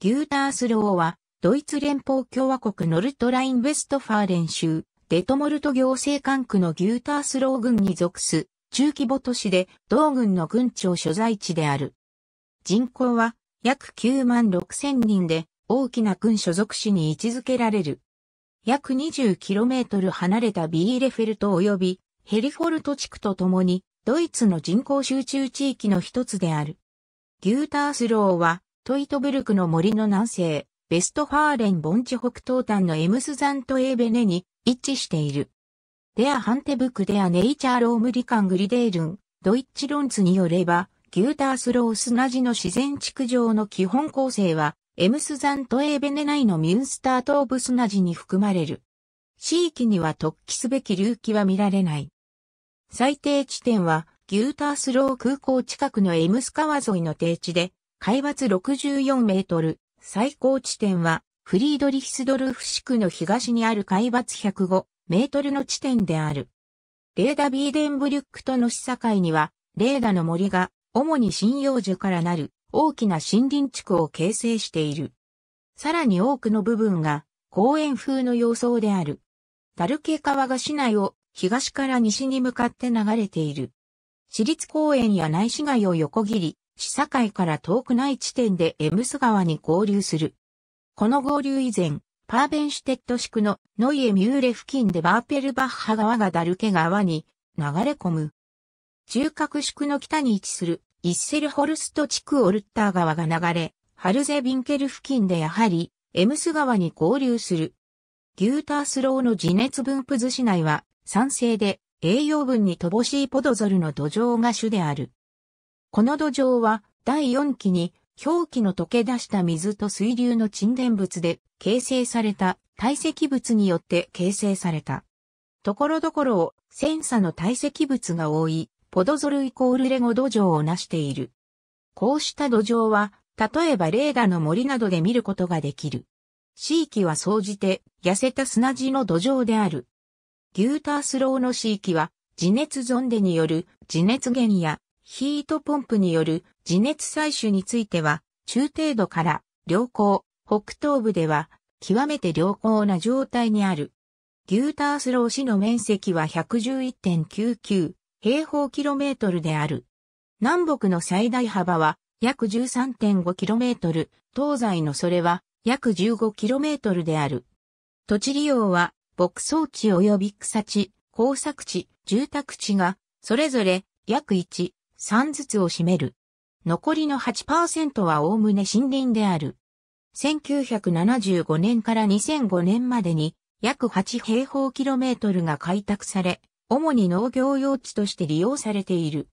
ギュータースローは、ドイツ連邦共和国ノルトライン・ウェストファーレン州、デトモルト行政管区のギュータースロー郡に属す、中規模都市で、同郡の郡庁所在地である。人口は、約9万6千人で、大きな郡所属市に位置づけられる。約 20km 離れたビーレフェルト及びヘリフォルト地区とともにドイツの人口集中地域の一つである。ギュータースローはトイトブルクの森の南西、ベストファーレン盆地北東端のエムスザントエーベネに位置している。デアハンテブクデアネイチャーロームリカングリデールン、ドイッチロンツによれば、ギュータースロースナジの自然地区上の基本構成は、エムスザントエーベネ内のミュンスター東部ナジに含まれる。地域には突起すべき隆起は見られない。最低地点は、ギュータースロー空港近くのエムス川沿いの低地で、海抜64メートル、最高地点は、フリードリヒスドルフ市区の東にある海抜105メートルの地点である。レーダ・ビーデンブリュックとの市境には、レーダの森が、主に針葉樹からなる大きな森林地区を形成している。さらに多くの部分が公園風の様相である。ダルケ川が市内を東から西に向かって流れている。市立公園や内市街を横切り、市境から遠くない地点でエムス川に合流する。この合流以前、パーベンシュテット地区のノイエミューレ付近でバーペルバッハ川がダルケ川に流れ込む。中核宿の北に位置するイッセルホルスト地区オルッター川が流れ、ハルゼビンケル付近でやはりエムス川に合流する。ギュータースローの地熱分布図市内は酸性で栄養分に乏しいポドゾルの土壌が主である。この土壌は第4期に氷期の溶け出した水と水流の沈殿物で形成された堆積物によって形成された。ところどころをセサの堆積物が多いポドゾルイコールレゴ土壌を成している。こうした土壌は、例えばレーダの森などで見ることができる。地域は総じて痩せた砂地の土壌である。ギュータースローの地域は、地熱ゾンデによる地熱源やヒートポンプによる地熱採取については、中程度から良好、北東部では極めて良好な状態にある。ギュータースロー市の面積は111.99平方キロメートルである。南北の最大幅は約1 3 5トル、東西のそれは約1 5トルである。土地利用は牧草地及び草地、工作地、住宅地がそれぞれ約1、3ずつを占める。残りの8%はおおむね森林である。1975年から2005年までに約8平方キロメートルが開拓され、主に農業用地として利用されている。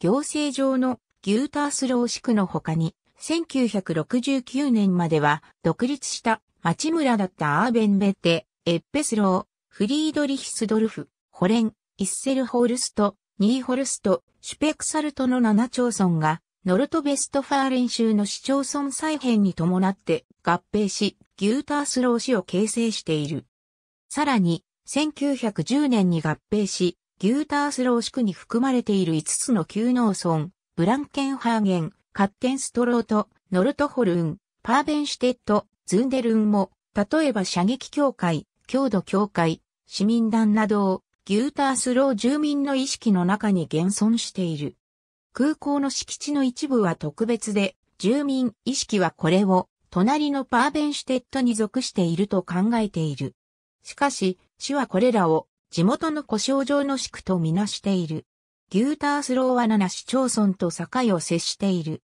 行政上のギュータースロー地区の他に、1969年までは独立した町村だったアーベンベテ、エッペスロー、フリードリヒスドルフ、ホレン、イッセルホールスト、ニーホルスト、シュペクサルトの7町村が、ノルトベストファーレン州の市町村再編に伴って合併し、ギュータースロー市を形成している。さらに、1910年に合併し、ギュータースロー市区に含まれている5つの旧農村、ブランケンハーゲン、カッテンストロート、ノルトホルン、パーベンシュテット、ズンデルンも、例えば射撃協会、郷土協会、市民団などをギュータースロー住民の意識の中に現存している。空港の敷地の一部は特別で、住民意識はこれを隣のパーベンシュテットに属していると考えている。しかし、市はこれらを地元の故障上の宿区とみなしている。ギュータースローは7市町村と境を接している。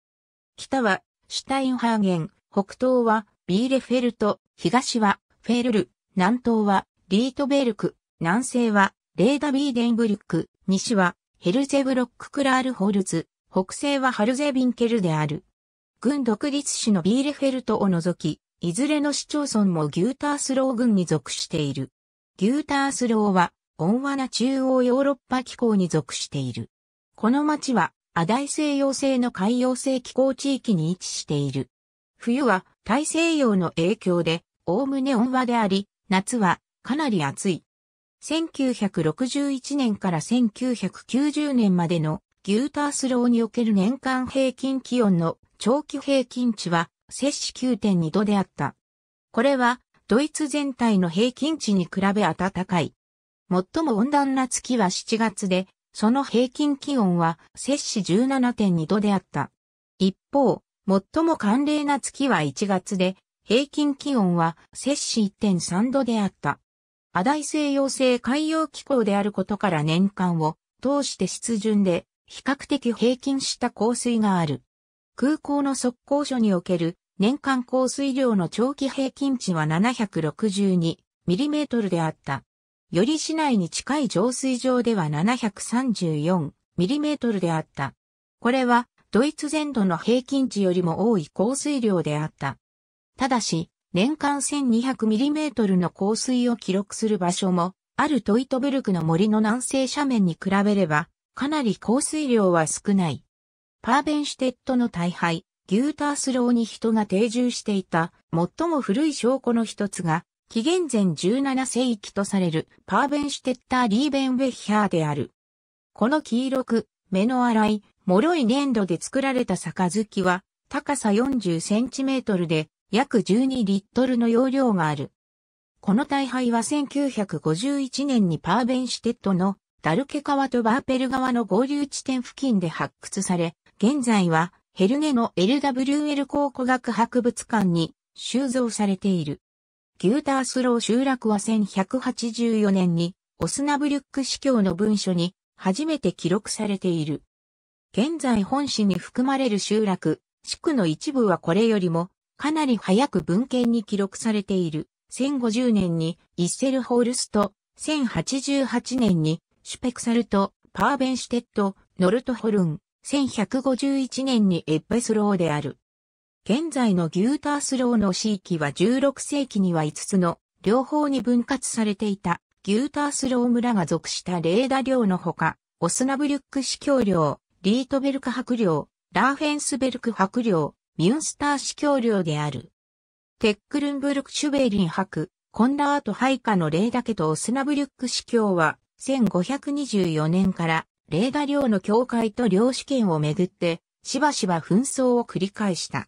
北はシュタインハーゲン、北東はビーレフェルト、東はフェルル、南東はリートベルク、南西はレーダ・ビーデンブルク、西はヘルゼブロック・クラールホルズ、北西はハルゼビンケルである。軍独立市のビーレフェルトを除き、いずれの市町村もギュータースロー軍に属している。ギュータースローは、温和な中央ヨーロッパ気候に属している。この町は、ア大西洋性の海洋性気候地域に位置している。冬は大西洋の影響で、おおむね温和であり、夏はかなり暑い。1961年から1990年までのギュータースローにおける年間平均気温の長期平均値は摂氏9.2度であった。これはドイツ全体の平均値に比べ暖かい。最も温暖な月は7月で、その平均気温は摂氏17.2度であった。一方、最も寒冷な月は1月で、平均気温は摂氏1.3度であった。亜大西洋性海洋気候であることから年間を通して湿潤で比較的平均した降水がある。空港の速攻所における年間降水量の長期平均値は7 6 2トルであった。より市内に近い浄水場では7 3 4トルであった。これはドイツ全土の平均値よりも多い降水量であった。ただし、年間 1200mm の降水を記録する場所も、あるトイトブルクの森の南西斜面に比べれば、かなり降水量は少ない。パーベンシュテッドの大敗、ギュータースローに人が定住していた、最も古い証拠の一つが、紀元前17世紀とされるパーベンシュテッター・リーベンウェッヒャーである。この黄色く、目の粗い、脆い粘土で作られた杯は、高さ40センチメートルで、約12リットルの容量がある。この大敗は1951年にパーベンシテッドのダルケ川とバーペル川の合流地点付近で発掘され、現在はヘルネの LWL 考古学博物館に収蔵されている。ギュータースロー集落は1184年にオスナブリュック司教の文書に初めて記録されている。現在本市に含まれる集落、地区の一部はこれよりもかなり早く文献に記録されている。1050年にイッセルホールスト、1088年にシュペクサルト、パーベンシュテット、ノルトホルン、1151年にエッペスローである。現在のギュータースローの地域は16世紀には5つの両方に分割されていたギュータースロー村が属したレーダ領のほか、オスナブリュック司教領、リートベルク白領、ラーフェンスベルク白領、ミュンスター司教領である。テックルンブルクシュベーリン博、コンラート配下のレーダ家とオスナブリュック司教は、1524年からレーダ領の境界と領主権をめぐって、しばしば紛争を繰り返した。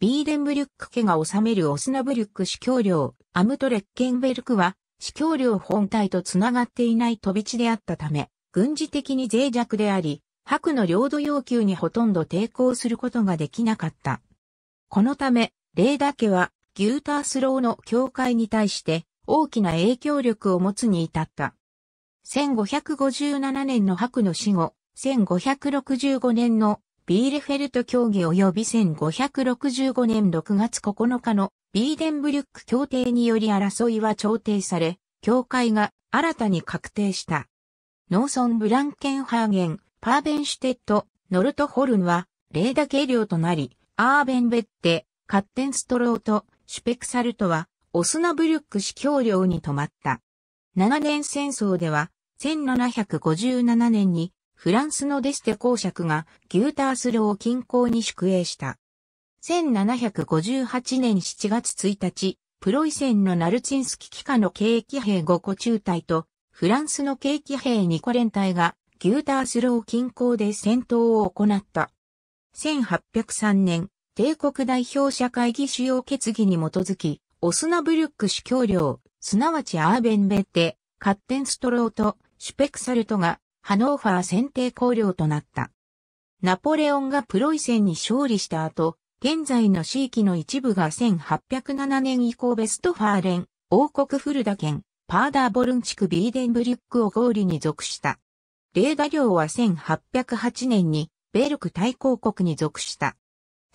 ビーデンブリュック家が治めるオスナブリュック司教領、アムトレッケンベルクは、司教領本体とつながっていない飛び地であったため、軍事的に脆弱であり、白の領土要求にほとんど抵抗することができなかった。このため、レーダ家はギュータースローの教会に対して大きな影響力を持つに至った。1557年の白の死後、1565年のビーレフェルト協議及び1565年6月9日のビーデンブリュック協定により争いは調停され、協会が新たに確定した。農村ブランケンハーゲン、パーベンシュテット、ノルトホルンは、レーダー計量となり、アーベンベッテ、カッテンストロート、シュペクサルトは、オスナブリュック市橋領に泊まった。7年戦争では、1757年に、フランスのデステ公爵がギュータースロー近郊に宿営した。1758年7月1日、プロイセンのナルチンスキ機下の景気兵5個中隊と、フランスの景気兵2個連隊がギュータースロー近郊で戦闘を行った。1803年、帝国代表者会議主要決議に基づき、オスナブルック主教領、すなわちアーベンベッテ、カッテンストローとシュペクサルトがハノーファー選定公領となった。ナポレオンがプロイセンに勝利した後、現在の地域の一部が1807年以降ベストファーレン、王国フルダ県、パーダーボルン地区ビーデンブリュックを合理に属した。レーダ領は1808年にベルク大公国に属した。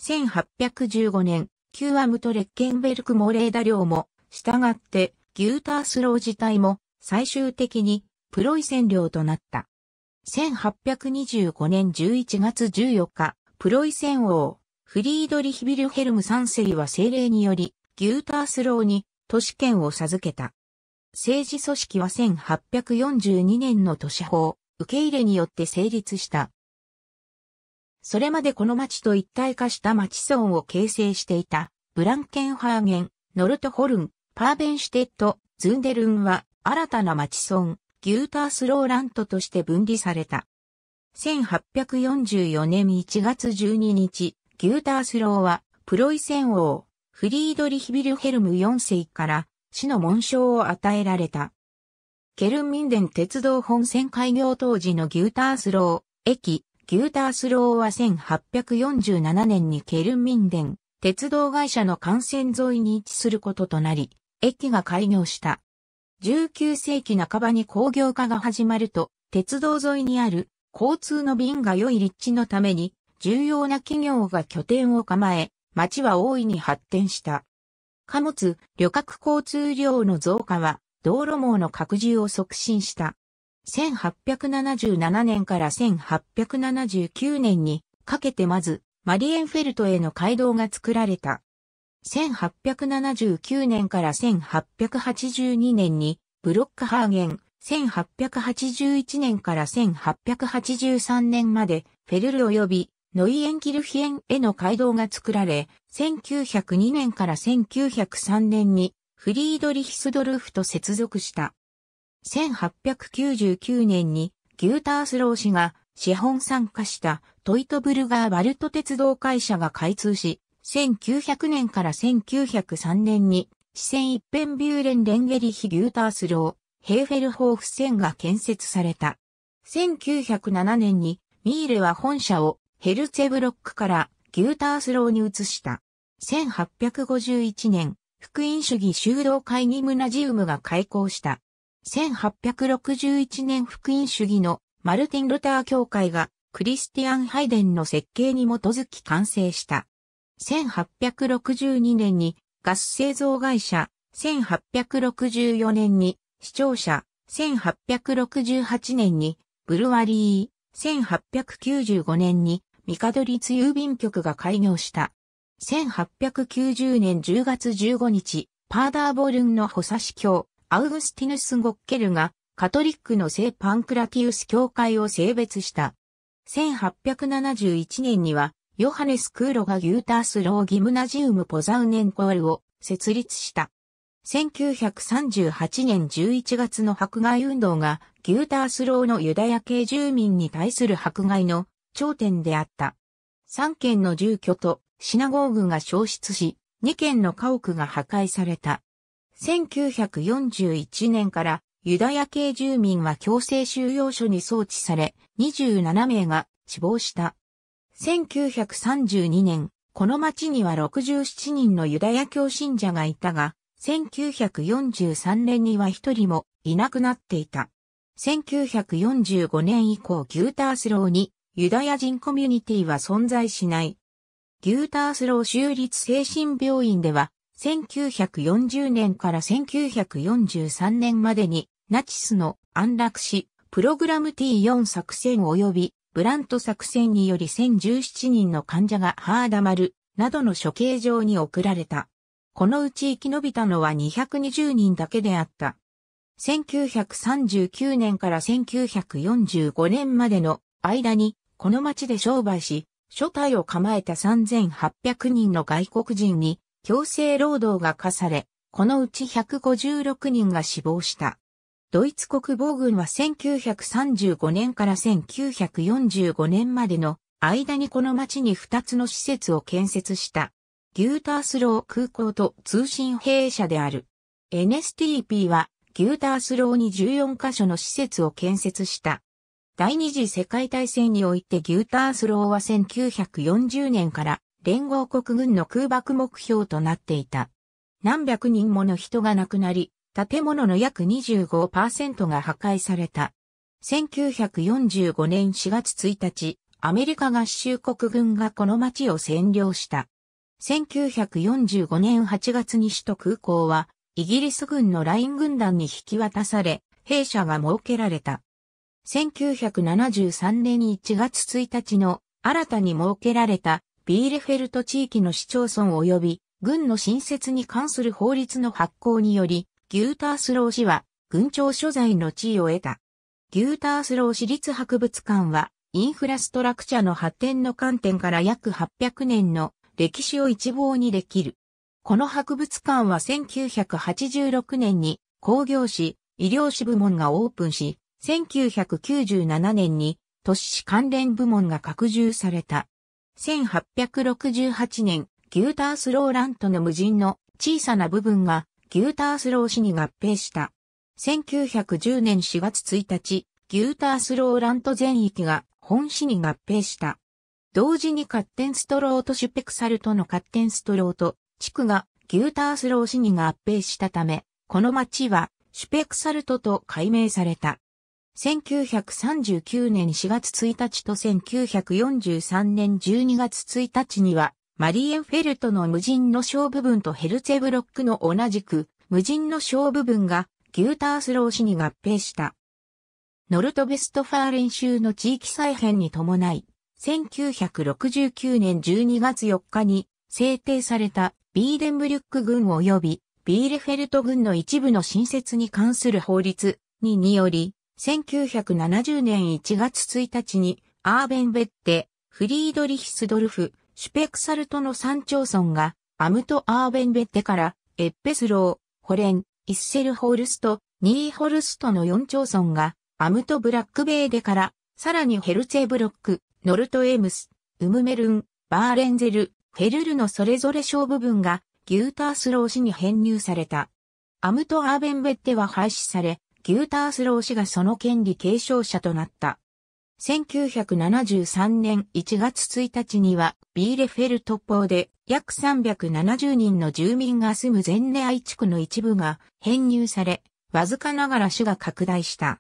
1815年、キューアムとレッケンベルクもレーダ領も、従ってギュータースロー自体も最終的にプロイセン領となった。1825年11月14日、プロイセン王、フリードリヒビルヘルム3世は政令により、ギュータースローに都市圏を授けた。政治組織は1842年の都市法、受け入れによって成立した。それまでこの町と一体化した町村を形成していた、ブランケンハーゲン、ノルトホルン、パーベンシュテット、ズンデルンは、新たな町村、ギュータースローラントとして分離された。1844年1月12日、ギュータースローは、プロイセン王、フリードリヒビルヘルム4世から、死の紋章を与えられた。ケルン民伝鉄道本線開業当時のギュータースロー、駅、ギュータースローは1847年にケルン民伝、鉄道会社の幹線沿いに位置することとなり、駅が開業した。19世紀半ばに工業化が始まると、鉄道沿いにある交通の便が良い立地のために、重要な企業が拠点を構え、町は大いに発展した。貨物、旅客交通量の増加は、道路網の拡充を促進した。1877年から1879年にかけてまずマリエンフェルトへの街道が作られた。1879年から1882年にブロックハーゲン、1881年から1883年までフェルル及びノイエンキルヒエンへの街道が作られ、1902年から1903年にフリードリヒスドルフと接続した。1899年にギュータースロー氏が資本参加したトイトブルガーバルト鉄道会社が開通し、1900年から1903年に四川一辺ビューレン・レンゲリヒ・ギュータースロー、ヘーフェルホーフ線が建設された。1907年にミーレは本社をヘルツェブロックからギュータースローに移した。1851年、福音主義修道会議ムナジウムが開校した。1861年福音主義のマルティン・ルター教会がクリスティアン・ハイデンの設計に基づき完成した。1862年にガス製造会社、1864年に視聴者、1868年にブルワリー、1895年にミカドリツ郵便局が開業した。1890年10月15日、パーダーボルンの補佐司教、アウグスティヌス・ゴッケルが、カトリックの聖パンクラティウス教会を性別した。1871年には、ヨハネス・クーロがギュータースロー・ギムナジウム・ポザウネンコールを設立した。1938年11月の迫害運動が、ギュータースローのユダヤ系住民に対する迫害の頂点であった。三県の住居とシナゴーグが消失し、2軒の家屋が破壊された。1941年からユダヤ系住民は強制収容所に送致され、27名が死亡した。1932年、この町には67人のユダヤ教信者がいたが、1943年には一人もいなくなっていた。1945年以降ギュータースローにユダヤ人コミュニティは存在しない。ギュータースロー州立精神病院では、1940年から1943年までに、ナチスの安楽死、プログラム T4 作戦及び、ブラント作戦により1017人の患者がハーダマル、などの処刑場に送られた。このうち生き延びたのは220人だけであった。1939年から1945年までの間に、この町で商売し、初体を構えた3800人の外国人に強制労働が課され、このうち156人が死亡した。ドイツ国防軍は1935年から1945年までの間にこの町に2つの施設を建設した。ギュータースロー空港と通信兵舎である。NSTP はギュータースローに14カ所の施設を建設した。第二次世界大戦においてギュータースローは1940年から連合国軍の空爆目標となっていた。何百人もの人が亡くなり、建物の約25%が破壊された。1945年4月1日、アメリカ合衆国軍がこの町を占領した。1945年8月に首都空港は、イギリス軍のライン軍団に引き渡され、弊社が設けられた。1973年1月1日の新たに設けられたビーレフェルト地域の市町村及び軍の新設に関する法律の発行により、ギュータースロー氏は軍庁所在の地位を得た。ギュータースロー市立博物館はインフラストラクチャの発展の観点から約800年の歴史を一望にできる。この博物館は1986年に工業市、医療士部門がオープンし、1997年に都市関連部門が拡充された。1868年、ギュータースローラントの無人の小さな部分がギュータースロー市に合併した。1910年4月1日、ギュータースローラント全域が本市に合併した。同時にカッテンストローとシュペクサルトのカッテンストローと地区がギュータースロー市に合併したため、この町はシュペクサルトと改名された。1939年4月1日と1943年12月1日には、マリエンフェルトの無人の小部分とヘルツェブロックの同じく、無人の小部分がギュータースロー氏に合併した。ノルトベストファーレン州の地域再編に伴い、1969年12月4日に制定されたビーデンブリュック軍及びビーレフェルト軍の一部の新設に関する法律ににより、1970年1月1日に、アーベンベッテ、フリードリヒスドルフ、シュペクサルトの三町村が、アムト・アーベンベッテから、エッペスロー、ホレン、イッセルホルスト、ニーホルストの4町村が、アムト・ブラックベーデから、さらにヘルツェブロック、ノルト・エムス、ウムメルン、バーレンゼル、フェルルのそれぞれ小部分が、ギュータースロー市に編入された。アムト・アーベンベッテは廃止され、ギュータースロー氏がその権利継承者となった。1973年1月1日にはビーレフェルト法で約370人の住民が住むゼンネアイ地区の一部が編入され、わずかながら市が拡大した。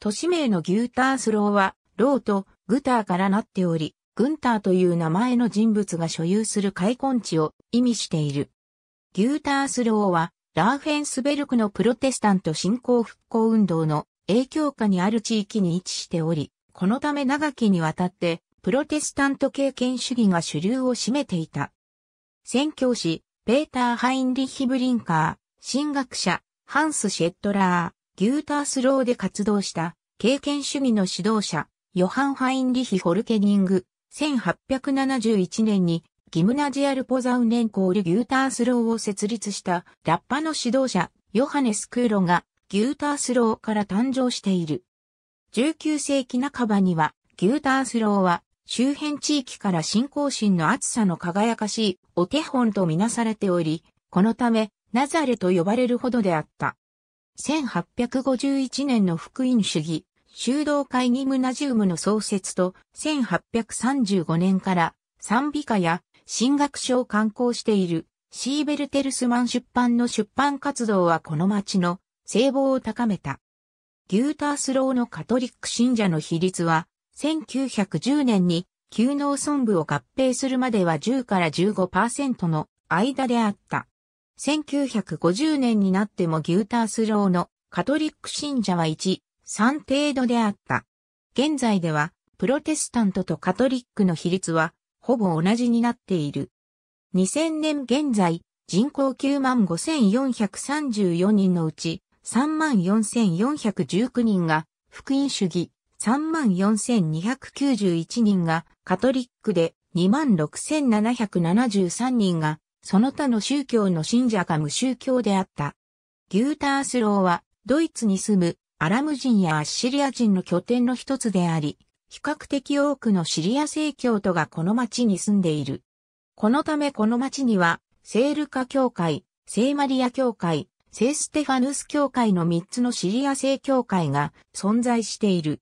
都市名のギュータースローは、ローとグターからなっており、グンターという名前の人物が所有する開墾地を意味している。ギュータースローはラーフェンスベルクのプロテスタント信仰復興運動の影響下にある地域に位置しており、このため長きにわたってプロテスタント経験主義が主流を占めていた。宣教師、ペーター・ハインリヒ・ブリンカー、神学者、ハンス・シェットラー、ギュータースローで活動した経験主義の指導者、ヨハン・ハインリヒ・ホルケニング、1871年にギムナジアルポザウネンコールギュータースローを設立したラッパの指導者、ヨハネス・クーロがギュータースローから誕生している。19世紀半ばにはギュータースローは周辺地域から信仰心の厚さの輝かしいお手本とみなされており、このためナザレと呼ばれるほどであった。1851年の福音主義、修道会ギムナジウムの創設と1835年から賛美歌や新学書を刊行しているシーベルテルスマン出版の出版活動はこの町の聖望を高めた。ギュータースローのカトリック信者の比率は1910年に旧農村部を合併するまでは10から15%の間であった。1950年になってもギュータースローのカトリック信者は1、3程度であった。現在ではプロテスタントとカトリックの比率はほぼ同じになっている。2000年現在、人口9万5434人のうち、3万4419人が福音主義、3万4291人がカトリックで、2万6773人が、その他の宗教の信者か無宗教であった。ギュータースローは、ドイツに住むアラム人やアッシリア人の拠点の一つであり、比較的多くのシリア正教徒がこの町に住んでいる。このためこの町には、セールカ教会、セイマリア教会、聖ステファヌス教会の3つのシリア正教会が存在している。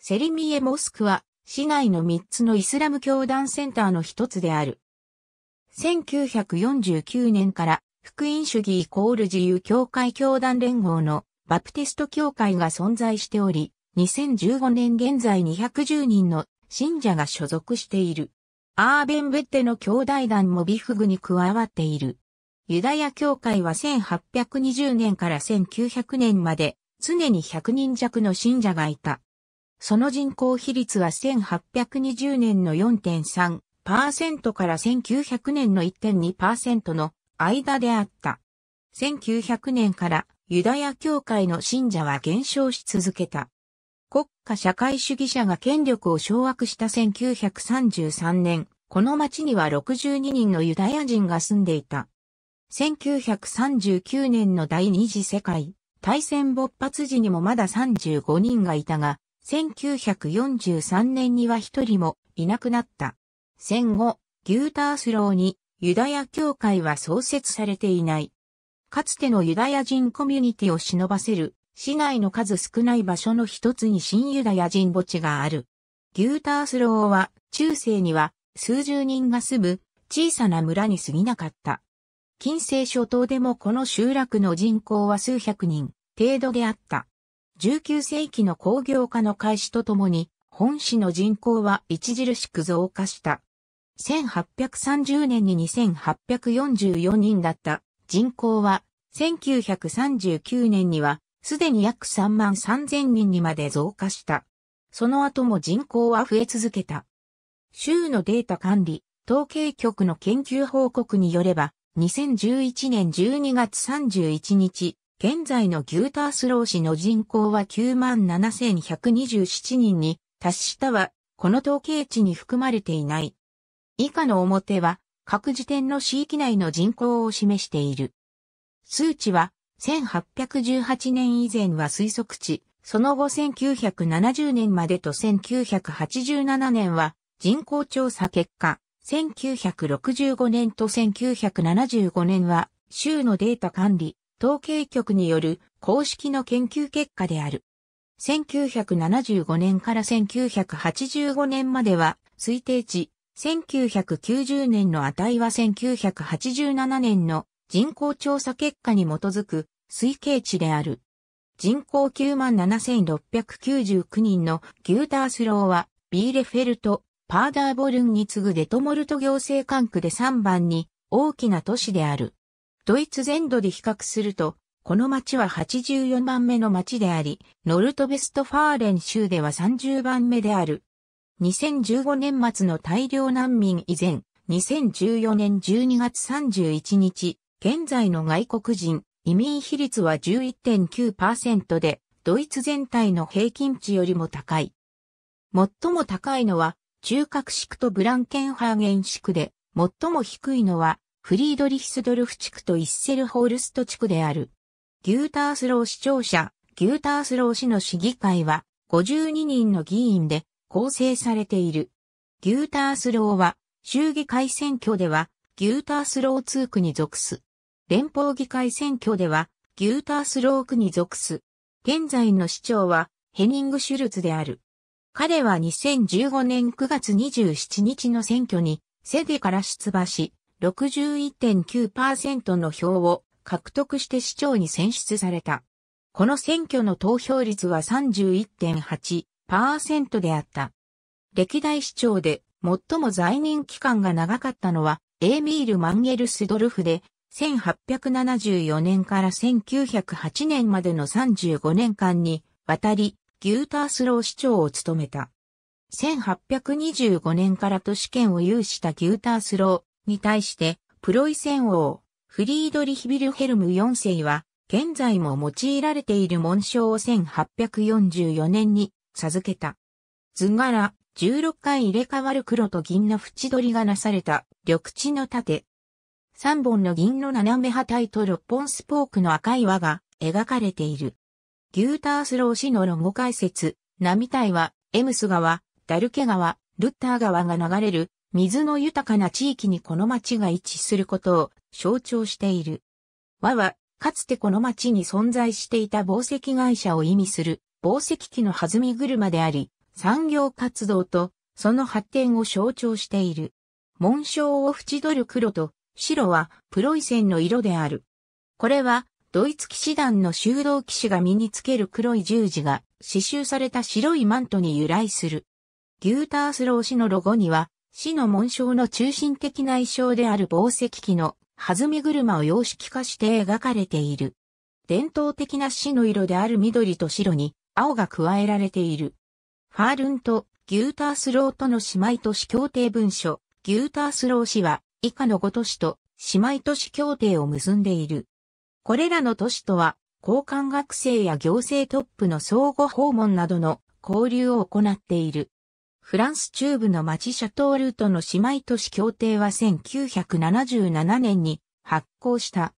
セリミエモスクは、市内の3つのイスラム教団センターの一つである。1949年から、福音主義イコール自由教会教団連合のバプテスト教会が存在しており、2015年現在210人の信者が所属している。アーベンベッテの兄弟団もビフグに加わっている。ユダヤ教会は1820年から1900年まで常に100人弱の信者がいた。その人口比率は1820年の4.3%から1900年の1.2%の間であった。1900年からユダヤ教会の信者は減少し続けた。国家社会主義者が権力を掌握した1933年、この町には62人のユダヤ人が住んでいた。1939年の第二次世界大戦勃発時にもまだ35人がいたが、1943年には一人もいなくなった。戦後、ギュータースローにユダヤ教会は創設されていない。かつてのユダヤ人コミュニティを忍ばせる市内の数少ない場所の一つに新ユダヤ人墓地がある。ギュータースローは中世には数十人が住む小さな村に過ぎなかった。近世諸島でもこの集落の人口は数百人程度であった。19世紀の工業化の開始とともに本市の人口は著しく増加した。1830年に2844人だった人口は1939年にはすでに約3万3000人にまで増加した。その後も人口は増え続けた。州のデータ管理、統計局の研究報告によれば、2011年12月31日、現在のギュータースロー市の人口は97,127人に達したは、この統計値に含まれていない。以下の表は、各時点の市域内の人口を示している。数値は、1818年以前は推測値、その後1970年までと1987年は人口調査結果、1965年と1975年は州のデータ管理、統計局による公式の研究結果である。1975年から1985年までは推定値、1990年の値は1987年の人口調査結果に基づく推計値である。人口97,699人のギュータースローは、ビーレフェルト、パーダーボルンに次ぐデトモルト行政管区で3番に大きな都市である。ドイツ全土で比較すると、この町は84番目の町であり、ノルトベストファーレン州では30番目である。2015年末の大量難民以前、2014年12月31日、現在の外国人移民比率は11.9%で、ドイツ全体の平均値よりも高い。最も高いのは、中核地区とブランケンハーゲン地区で、最も低いのは、フリードリヒスドルフ地区とイッセルホールスト地区である。ギュータースロー市庁舎、ギュータースロー市の市議会は、52人の議員で構成されている。ギュータースローは、衆議会選挙では、ギュータースロー通区に属す。連邦議会選挙では、ギュータースロークに属す。現在の市長は、ヘニング・シュルツである。彼は2015年9月27日の選挙に、セデから出馬し、61.9%の票を獲得して市長に選出された。この選挙の投票率は31.8%であった。歴代市長で最も在任期間が長かったのはエーミール・マンゲルスドルフで1874年から1908年までの35年間にわたりギュータースロー市長を務めた。1825年から都市圏を有したギュータースローに対してプロイセン王フリードリヒビルヘルム4世は現在も用いられている紋章を1844年に授けた。図柄16回入れ替わる黒と銀の縁取りがなされた緑地の盾。3本の銀の斜め波体と6本スポークの赤い輪が描かれている。ギュータースロー氏のロゴ解説、並大は、エムス川、ダルケ川、ルッター川が流れる、水の豊かな地域にこの町が位置することを象徴している。輪は、かつてこの町に存在していた宝石会社を意味する、宝石機の弾み車であり、産業活動と、その発展を象徴している。紋章を縁取る黒と白はプロイセンの色である。これはドイツ騎士団の修道騎士が身につける黒い十字が刺繍された白いマントに由来する。ギュータースロー氏のロゴには、市の紋章の中心的な意匠である宝石器の弾み車を様式化して描かれている。伝統的な市の色である緑と白に青が加えられている。ファールンとギュータースローとの姉妹都市協定文書、ギュータースロー氏は以下の5都市と姉妹都市協定を結んでいる。これらの都市とは、交換学生や行政トップの相互訪問などの交流を行っている。フランス中部の町シャトールートの姉妹都市協定は1977年に発行した。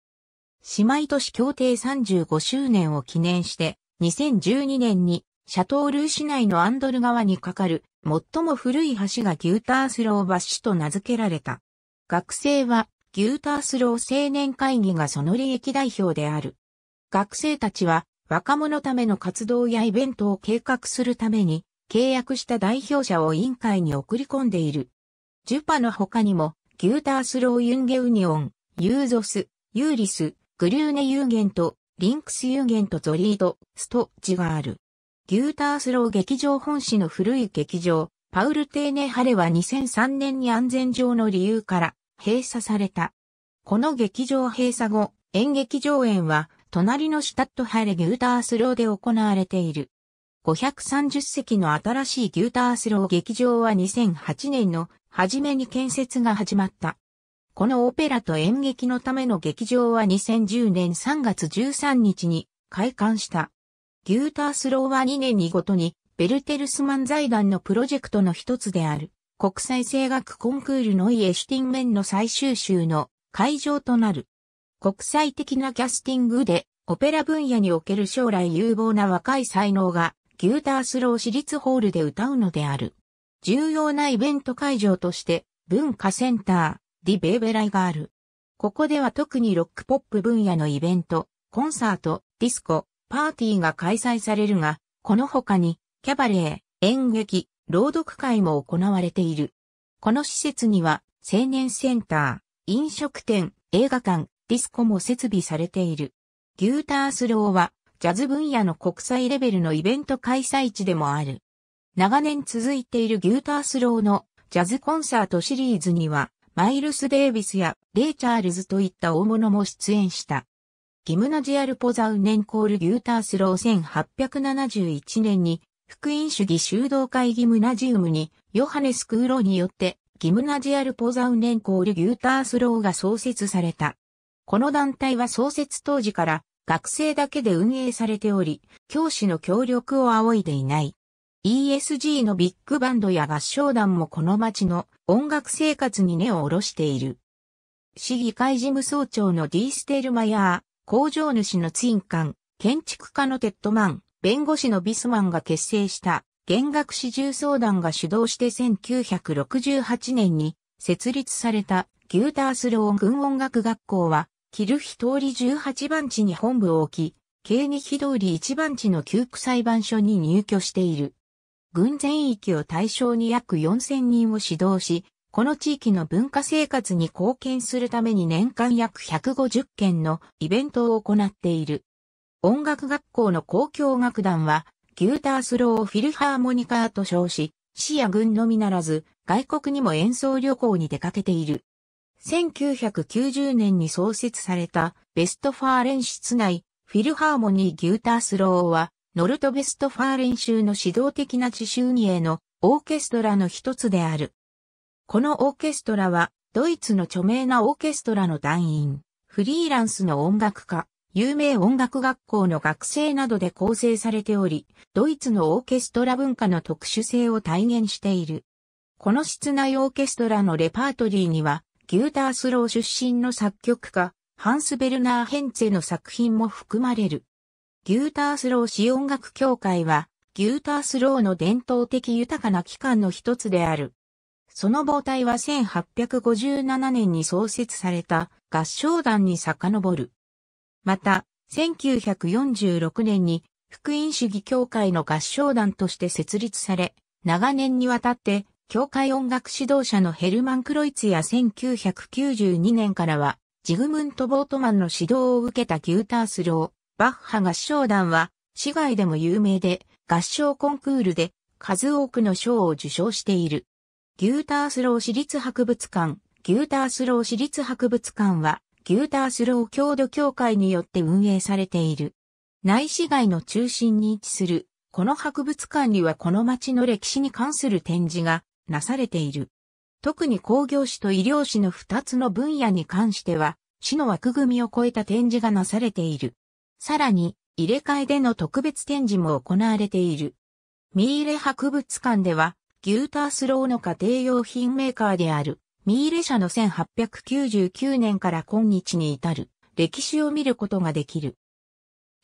姉妹都市協定35周年を記念して2012年にシャトールー市内のアンドル川に架かる最も古い橋がギュータースロー橋と名付けられた。学生はギュータースロー青年会議がその利益代表である。学生たちは若者ための活動やイベントを計画するために契約した代表者を委員会に送り込んでいる。ジュパの他にもギュータースローユンゲウニオン、ユーゾス、ユーリス、グリューネユーゲント、リンクスユーゲントゾリード、ストッチがある。ギュータースロー劇場本市の古い劇場、パウルテーネハレは2003年に安全上の理由から閉鎖された。この劇場閉鎖後、演劇上演は隣のシュタットハレギュータースローで行われている。530席の新しいギュータースロー劇場は2008年の初めに建設が始まった。このオペラと演劇のための劇場は2010年3月13日に開館した。ギュータースローは2年にごとにベルテルスマン財団のプロジェクトの一つである、国際声楽コンクールのイエシュティンメンの最終週の会場となる。国際的なキャスティングで、オペラ分野における将来有望な若い才能が、ギュータースロー私立ホールで歌うのである。重要なイベント会場として、文化センター、ディ・ベーベライがある。ここでは特にロックポップ分野のイベント、コンサート、ディスコ、パーティーが開催されるが、この他に、キャバレー、演劇、朗読会も行われている。この施設には、青年センター、飲食店、映画館、ディスコも設備されている。ギュータースローは、ジャズ分野の国際レベルのイベント開催地でもある。長年続いているギュータースローのジャズコンサートシリーズには、マイルス・デイビスやレイ・チャールズといった大物も出演した。ギムナジアル・ポザウネンコール・ギュータースロー1871年に福音主義修道会ギムナジウムに、ヨハネス・クーロによって、ギムナジアル・ポザウネンコール・ギュータースローが創設された。この団体は創設当時から、学生だけで運営されており、教師の協力を仰いでいない。ESG のビッグバンドや合唱団もこの町の音楽生活に根を下ろしている。市議会事務総長のディーステルマヤー、工場主のツインカン、建築家のテッドマン、弁護士のビスマンが結成した弦楽四重相談が主導して1968年に設立されたギュータースローン軍音楽学校は、キルヒ通り18番地に本部を置き、京に日通り1番地の旧区裁判所に入居している。軍全域を対象に約4000人を指導し、この地域の文化生活に貢献するために年間約150件のイベントを行っている。音楽学校の交響楽団は、ギュータースローフィルハーモニカーと称し、市や軍のみならず、外国にも演奏旅行に出かけている。1990年に創設されたベストファーレン室内フィルハーモニーギュータースローはノルトベストファーレン州の指導的な地州にへのオーケストラの一つである。このオーケストラはドイツの著名なオーケストラの団員、フリーランスの音楽家、有名音楽学校の学生などで構成されており、ドイツのオーケストラ文化の特殊性を体現している。この室内オーケストラのレパートリーには、ギュータースロー出身の作曲家、ハンス・ベルナー・ヘンツェの作品も含まれる。ギュータースロー市音楽協会は、ギュータースローの伝統的豊かな機関の一つである。その母体は1857年に創設された合唱団に遡る。また、1946年に福音主義協会の合唱団として設立され、長年にわたって教会音楽指導者のヘルマン・クロイツや1992年からは、ジグムント・ボートマンの指導を受けたギュータースロー、バッハ合唱団は、市外でも有名で、合唱コンクールで数多くの賞を受賞している。ギュータースロー市立博物館、ギュータースロー市立博物館は、ギュータースロー郷土協会によって運営されている。内市街の中心に位置する、この博物館にはこの町の歴史に関する展示がなされている。特に工業史と医療史の2つの分野に関しては、市の枠組みを超えた展示がなされている。さらに、入れ替えでの特別展示も行われている。ミーレ博物館では、ギュータースローの家庭用品メーカーである、ミーレ社の1899年から今日に至る歴史を見ることができる。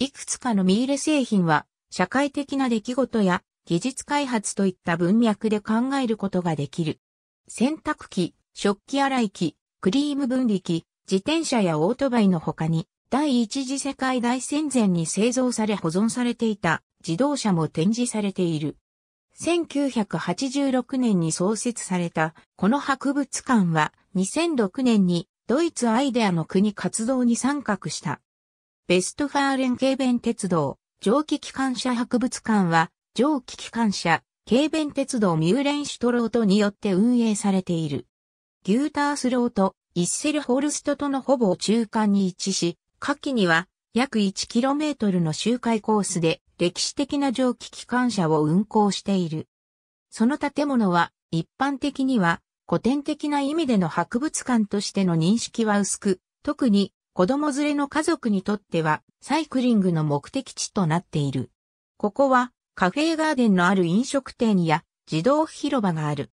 いくつかのミーレ製品は社会的な出来事や技術開発といった文脈で考えることができる。洗濯機、食器洗い機、クリーム分離機、自転車やオートバイの他に第一次世界大戦前に製造され保存されていた自動車も展示されている。1986年に創設されたこの博物館は2006年にドイツアイデアの国活動に参画した。ベストファーレン軽便鉄道蒸気機関車博物館は蒸気機関車軽便鉄道ミューレンシュトロートによって運営されている。ギュータースロート、イッセルホルストとのほぼ中間に位置し、下記には約 1km の周回コースで歴史的な蒸気機関車を運行している。その建物は一般的には古典的な意味での博物館としての認識は薄く、特に子供連れの家族にとってはサイクリングの目的地となっている。ここはカフェガーデンのある飲食店や自動広場がある。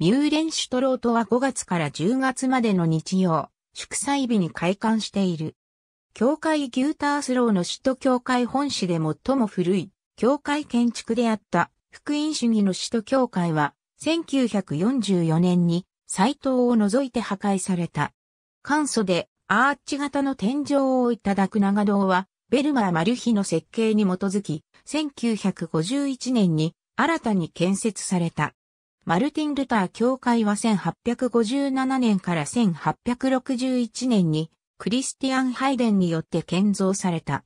ミューレンシュトロートは5月から10月までの日曜、祝祭日に開館している。教会ギュータースローの首都教会本市で最も古い教会建築であった福音主義の首都教会は1944年に斎藤を除いて破壊された。簡素でアーチ型の天井をいただく長堂はベルマー・マルヒの設計に基づき1951年に新たに建設された。マルティン・ルター教会は1857年から1861年にクリスティアン・ハイデンによって建造された。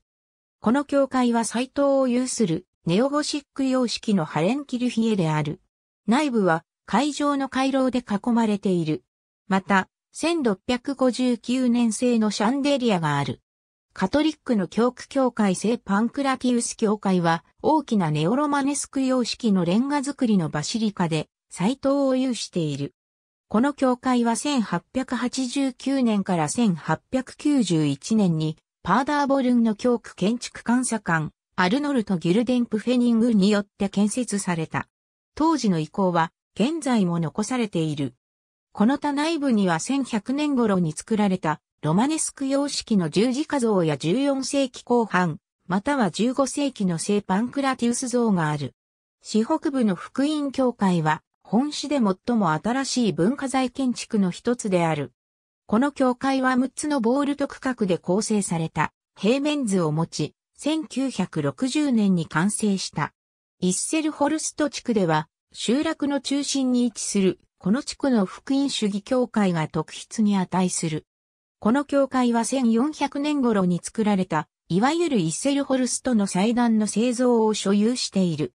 この教会は斎藤を有するネオゴシック様式のハレンキルヒエである。内部は会場の回廊で囲まれている。また、1659年製のシャンデリアがある。カトリックの教区教会聖パンクラキウス教会は大きなネオロマネスク様式のレンガ造りのバシリカで、斎藤を有している。この教会は1889年から1891年に、パーダーボルンの教区建築監査官、アルノルト・ギルデンプ・フェニングによって建設された。当時の遺構は、現在も残されている。この他内部には1100年頃に作られた、ロマネスク様式の十字架像や14世紀後半、または15世紀の聖パンクラティウス像がある。四北部の福音教会は、本市で最も新しい文化財建築の一つである。この教会は6つのボールと区画で構成された平面図を持ち、1960年に完成した。イッセルホルスト地区では、集落の中心に位置する、この地区の福音主義教会が特筆に値する。この教会は1400年頃に作られた、いわゆるイッセルホルストの祭壇の製造を所有している。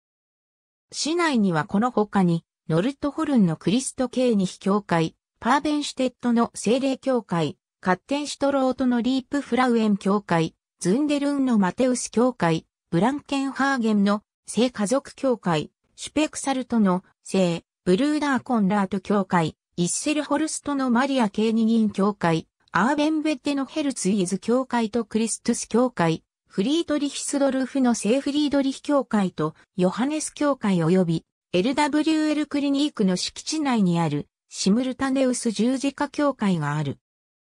市内にはこの他に、ノルトホルンのクリスト系に非教会、パーベンシュテットの精霊教会、カッテンシュトロートのリープフラウエン教会、ズンデルンのマテウス教会、ブランケンハーゲンの聖家族教会、シュペクサルトの聖、ブルーダーコンラート教会、イッセルホルストのマリア・ケーニギン教会、アーベンベッテのヘルツイーズ教会とクリストス教会、フリードリヒスドルフの聖フリードリヒ教会とヨハネス教会及び LWL クリニークの敷地内にあるシムルタネウス十字架教会がある。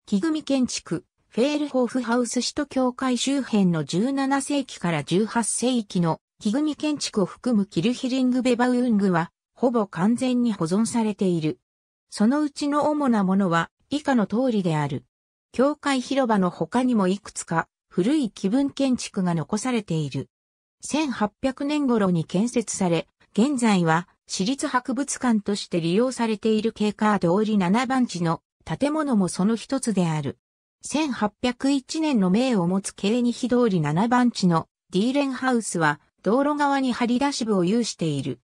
木組建築、フェールホーフハウス首都教会周辺の17世紀から18世紀の木組建築を含むキルヒリングベバウングはほぼ完全に保存されている。そのうちの主なものは以下の通りである。教会広場の他にもいくつか古い気分建築が残されている。1800年頃に建設され、現在は私立博物館として利用されている経過通り7番地の建物もその一つである。1801年の名を持つ経二日通り7番地のディーレンハウスは道路側に張り出し部を有している。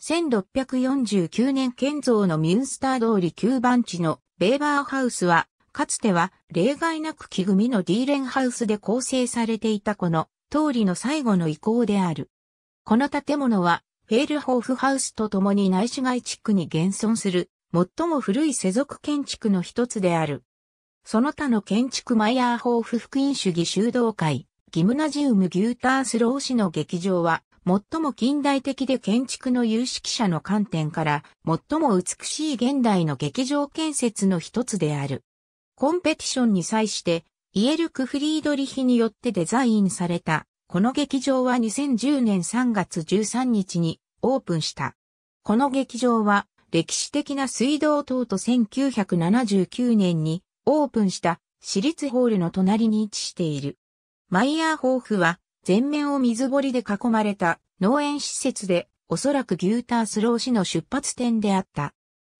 1649年建造のミュンスター通り9番地のベーバーハウスは、かつては例外なく木組みのディーレンハウスで構成されていたこの通りの最後の遺構である。この建物はヘールホーフハウスと共に内市街地区に現存する、最も古い世俗建築の一つである。その他の建築マイヤーホーフ福音主義修道会、ギムナジウムギュータースロー市の劇場は、最も近代的で建築の有識者の観点から、最も美しい現代の劇場建設の一つである。コンペティションに際して、イエルク・フリードリヒによってデザインされた、この劇場は2010年3月13日にオープンした。この劇場は歴史的な水道等と1979年にオープンした私立ホールの隣に位置している。マイヤーホーフは全面を水堀で囲まれた農園施設でおそらくギュータースロー市の出発点であった。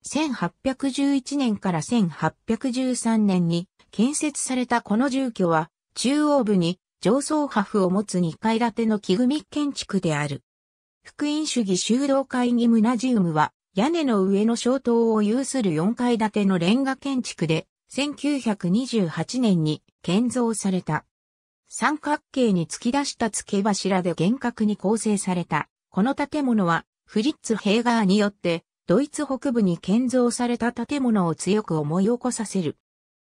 1811年から1813年に建設されたこの住居は中央部に上層破風を持つ2階建ての木組建築である。福音主義修道会議ムナジウムは、屋根の上の小塔を有する4階建てのレンガ建築で、1928年に建造された。三角形に突き出した付け柱で厳格に構成された。この建物は、フリッツ・ヘーガーによって、ドイツ北部に建造された建物を強く思い起こさせる。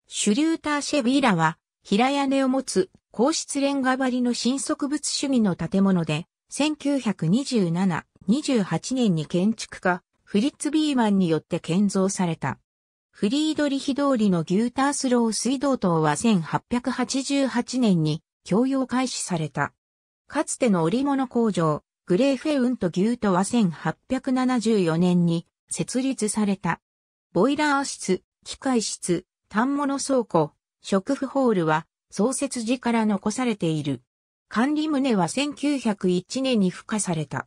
シュリューター・シェビーラは、平屋根を持つ、皇室レンガ張りの新植物主義の建物で、1927、28年に建築家、フリッツ・ビーマンによって建造された。フリードリヒ通りのギュータースロー水道塔は1888年に供用開始された。かつての織物工場、グレーフェウンとギュートは1874年に設立された。ボイラー室、機械室、単物倉庫、食譜ホールは創設時から残されている。管理棟は1901年に付加された。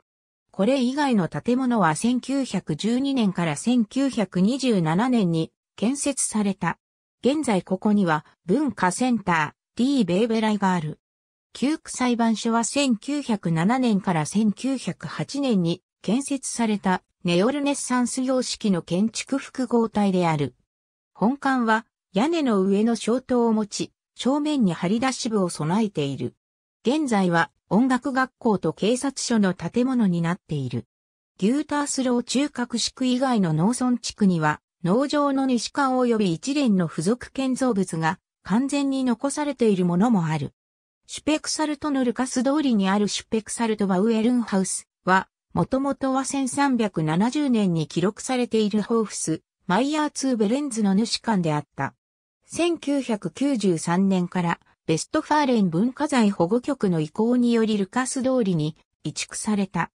これ以外の建物は1912年から1927年に建設された。現在ここには文化センター D ベーベライがある。旧区裁判所は1907年から1908年に建設されたネオルネッサンス様式の建築複合体である。本館は屋根の上の小塔を持ち、正面に張り出し部を備えている。現在は音楽学校と警察署の建物になっている。牛タースロー中核地区以外の農村地区には、農場の西館及び一連の付属建造物が完全に残されているものもある。シュペクサルトのルカス通りにあるシュペクサルトバウエルンハウスは、もともとは1370年に記録されているホーフス、マイヤーツーベレンズの主館であった。1993年からベストファーレン文化財保護局の意向によりルカス通りに移築された。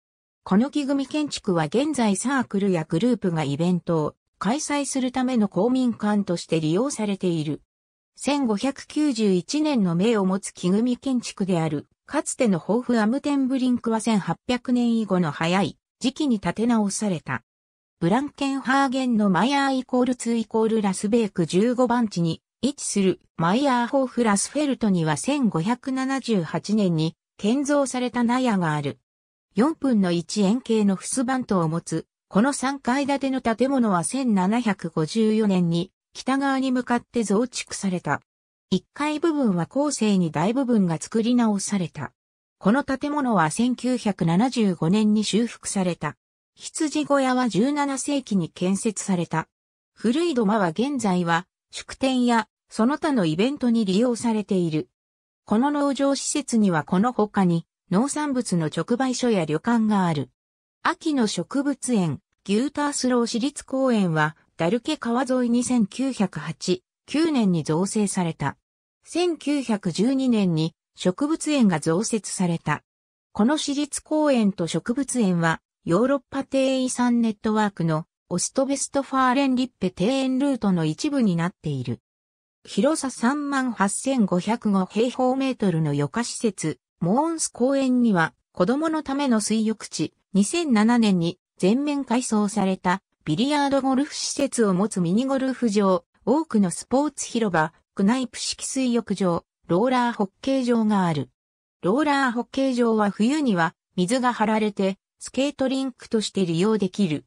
この木組建築は現在サークルやグループがイベントを開催するための公民館として利用されている。1591年の名を持つ木組建築である、かつての豊富アムテンブリンクは1800年以後の早い時期に建て直された。ブランケンハーゲンのマイヤーイコール2イコールラスベーク15番地に位置するマイヤーホーフラスフェルトには1578年に建造された納屋がある。4分の1円形のフスバントを持つ、この3階建ての建物は1754年に北側に向かって増築された。1階部分は後世に大部分が作り直された。この建物は1975年に修復された。羊小屋は17世紀に建設された。古い土間は現在は祝典やその他のイベントに利用されている。この農場施設にはこの他に農産物の直売所や旅館がある。秋の植物園、ギュータースロー市立公園は、ダルケ川沿いに1908、9年に造成された。1912年に植物園が増設された。この私立公園と植物園は、ヨーロッパ低遺産ネットワークのオストベストファーレンリッペ庭園ルートの一部になっている。広さ38,505平方メートルの余暇施設、モーンス公園には子供のための水浴地、2007年に全面改装されたビリヤードゴルフ施設を持つミニゴルフ場、多くのスポーツ広場、クナイプ式水浴場、ローラーホッケー場がある。ローラーホッケー場は冬には水が張られてスケートリンクとして利用できる。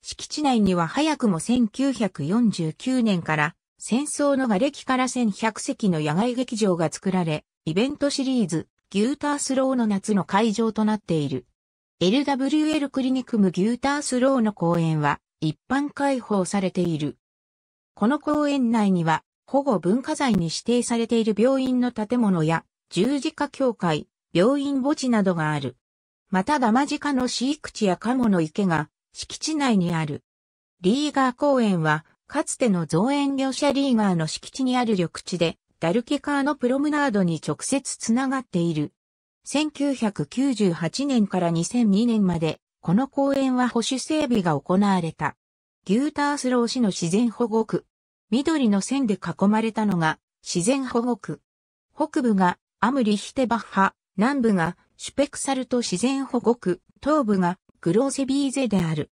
敷地内には早くも1949年から戦争の瓦礫から1100席の野外劇場が作られ、イベントシリーズ、ギュータースローの夏の会場となっている。LWL クリニクムギュータースローの公園は一般開放されている。この公園内には保護文化財に指定されている病院の建物や十字架協会、病院墓地などがある。またダマジカの飼育地やカモの池が敷地内にある。リーガー公園は、かつての造園業者リーガーの敷地にある緑地で、ダルケカーのプロムナードに直接つながっている。1998年から2002年まで、この公園は保守整備が行われた。ギュータースロー市の自然保護区。緑の線で囲まれたのが自然保護区。北部がアムリヒテバッハ、南部がシュペクサルト自然保護区、東部がグローセビーゼである。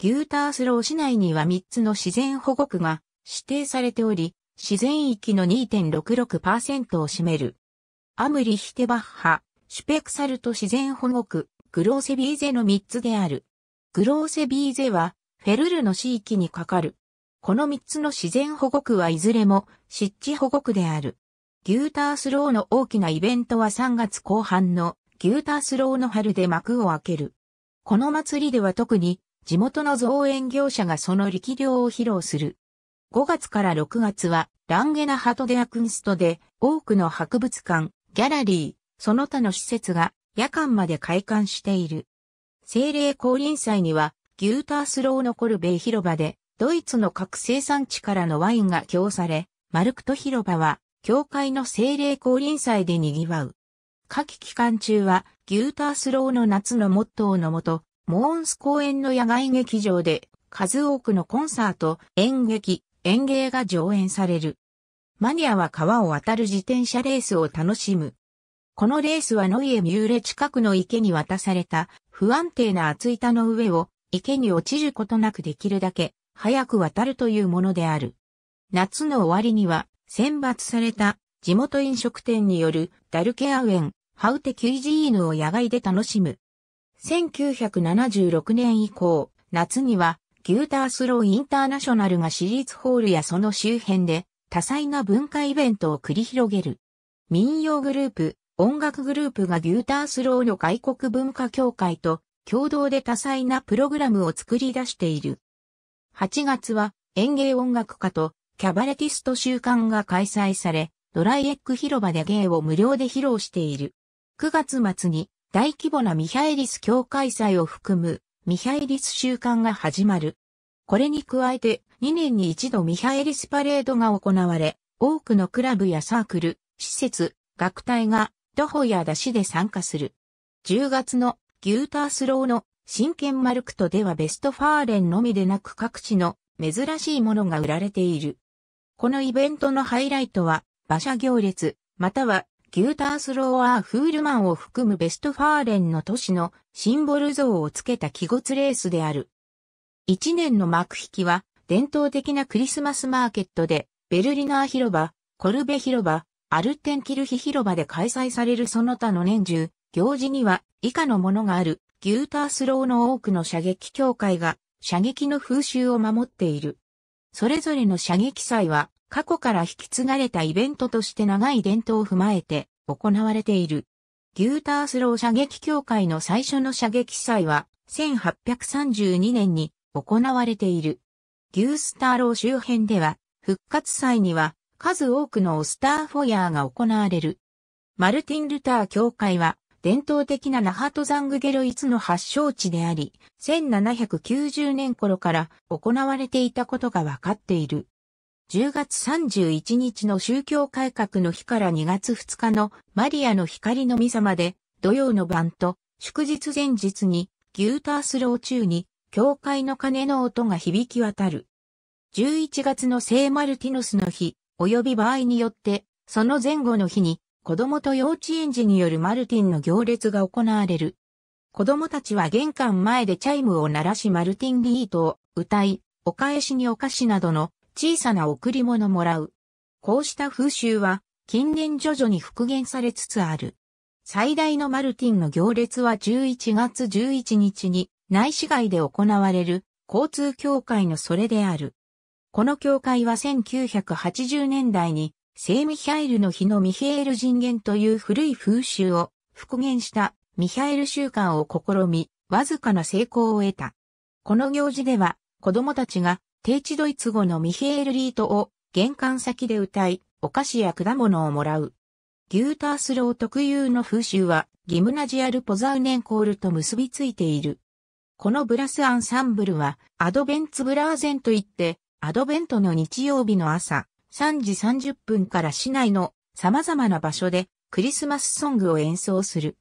ギュータースロー市内には3つの自然保護区が指定されており、自然域の2.66%を占める。アムリヒテバッハ、シュペクサルト自然保護区、グローセビーゼの3つである。グローセビーゼは、フェルルの市域にかかる。この3つの自然保護区はいずれも湿地保護区である。ギュータースローの大きなイベントは3月後半のギュータースローの春で幕を開ける。この祭りでは特に地元の造園業者がその力量を披露する。5月から6月はランゲナハトデアクンストで多くの博物館、ギャラリー、その他の施設が夜間まで開館している。精霊降臨祭にはギュータースロー残る米広場でドイツの各生産地からのワインが供され、マルクト広場は教会の精霊降臨祭で賑わう。夏季期間中はギュータースローの夏のモットーのもと、モーンス公園の野外劇場で数多くのコンサート、演劇、演芸が上演される。マニアは川を渡る自転車レースを楽しむ。このレースはノイエミューレ近くの池に渡された不安定な厚板の上を池に落ちることなくできるだけ早く渡るというものである。夏の終わりには選抜された地元飲食店によるダルケアウェンハウテキュイジーヌを野外で楽しむ。1976年以降、夏には、ギュータースローインターナショナルが私立ホールやその周辺で、多彩な文化イベントを繰り広げる。民謡グループ、音楽グループがギュータースローの外国文化協会と共同で多彩なプログラムを作り出している。8月は演芸音楽家とキャバレティスト週間が開催され、ドライエッグ広場で芸を無料で披露している。9月末に大規模なミハエリス教会祭を含むミハエリス習慣が始まる。これに加えて2年に一度ミハエリスパレードが行われ、多くのクラブやサークル、施設、学隊が徒歩や出しで参加する。10月のギュータースローの真剣マルクトではベストファーレンのみでなく各地の珍しいものが売られている。このイベントのハイライトは馬車行列、またはギュータースローアー・フールマンを含むベストファーレンの都市のシンボル像をつけた語ツレースである。一年の幕引きは、伝統的なクリスマスマーケットで、ベルリナー広場、コルベ広場、アルテンキルヒ広場で開催されるその他の年中、行事には以下のものがある、ギュータースローの多くの射撃協会が、射撃の風習を守っている。それぞれの射撃祭は、過去から引き継がれたイベントとして長い伝統を踏まえて行われている。ギュータースロー射撃協会の最初の射撃祭は1832年に行われている。ギュースターロー周辺では復活祭には数多くのオスターフォヤーが行われる。マルティン・ルター協会は伝統的なナハトザングゲロイツの発祥地であり、1790年頃から行われていたことがわかっている。10月31日の宗教改革の日から2月2日のマリアの光の御様で、土曜の晩と祝日前日に牛タースロー中に教会の鐘の音が響き渡る。11月の聖マルティノスの日、及び場合によって、その前後の日に子供と幼稚園児によるマルティンの行列が行われる。子供たちは玄関前でチャイムを鳴らしマルティンリートを歌い、お返しにお菓子などの小さな贈り物もらう。こうした風習は近年徐々に復元されつつある。最大のマルティンの行列は11月11日に内市街で行われる交通協会のそれである。この協会は1980年代に聖ミヒャエルの日のミヒエル人間という古い風習を復元したミヒャエル習慣を試み、わずかな成功を得た。この行事では子供たちが低地ドイツ語のミヒエール・リートを玄関先で歌い、お菓子や果物をもらう。ギュータースロー特有の風習は、ギムナジアル・ポザウネンコールと結びついている。このブラスアンサンブルは、アドベンツ・ブラーゼンといって、アドベントの日曜日の朝、3時30分から市内の様々な場所でクリスマスソングを演奏する。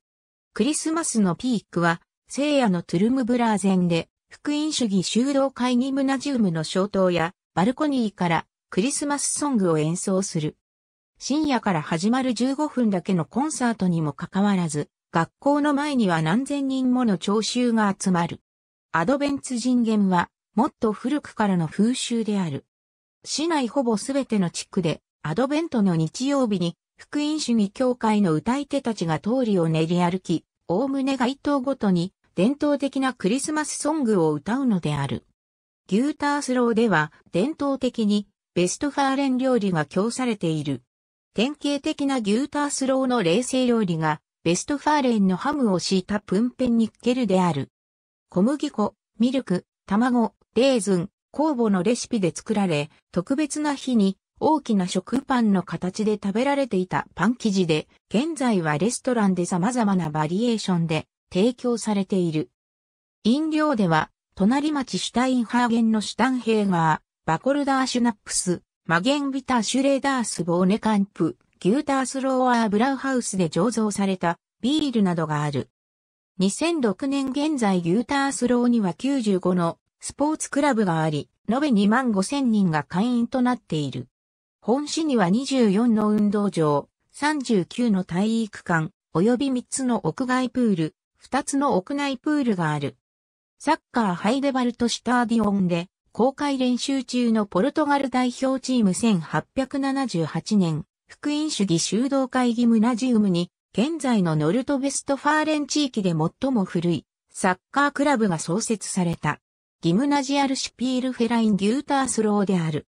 クリスマスのピークは、聖夜のトゥルムブラーゼンで福音主義修道会議ムナジウムの消灯やバルコニーからクリスマスソングを演奏する。深夜から始まる15分だけのコンサートにもかかわらず、学校の前には何千人もの聴衆が集まる。アドベンツ人間は、もっと古くからの風習である。市内ほぼすべての地区で、アドベントの日曜日に、福音主義協会の歌い手たちが通りを練り歩き、おおむね街頭ごとに伝統的なクリスマスソングを歌うのである。ギュータースローでは伝統的にベストファーレン料理が供されている。典型的なギュータースローの冷製料理がベストファーレンのハムを敷いたプンペンニッケルである。小麦粉、ミルク、卵、レーズン、酵母のレシピで作られ、特別な日に大きな食パンの形で食べられていたパン生地で、現在はレストランで様々なバリエーションで提供されている。飲料では、隣町シュタインハーゲンのシュタンヘーガー、バコルダーシュナップス、マゲンビターシュレーダースボーネカンプ、ギュータースローアーブラウハウスで醸造されたビールなどがある。2006年現在ギュータースローには95のスポーツクラブがあり、延べ2万5千人が会員となっている。本市には24の運動場、39の体育館、及び3つの屋外プール、二つの屋内プールがある。サッカーハイデバルトシュターディオンで公開練習中のポルトガル代表チーム1878年、福音主義修道会議ムナジウムに、現在のノルトベストファーレン地域で最も古いサッカークラブが創設された。ギムナジアルシュピールフェライン・ギュータースローである。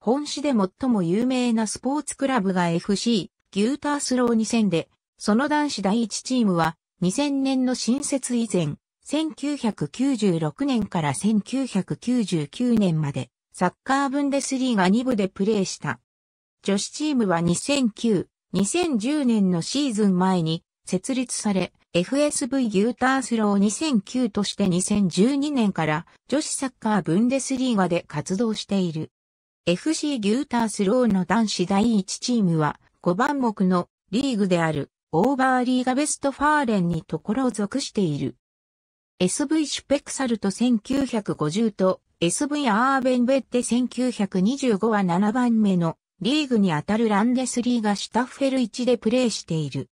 本市で最も有名なスポーツクラブが FC、ギュータースロー2000で、その男子第1チームは2000年の新設以前、1996年から1999年まで、サッカーブンデスリーガ2部でプレーした。女子チームは2009、2010年のシーズン前に設立され、FSV ギュータースロー2009として2012年から女子サッカーブンデスリーガで活動している。FC ギュータースローの男子第1チームは5番目のリーグであるオーバーリーガ・ベストファーレンにところを属している。SV シュペクサルト1950と SV アーベンベッテ1925は7番目のリーグに当たるランデスリーガ・シュタッフェル1でプレーしている。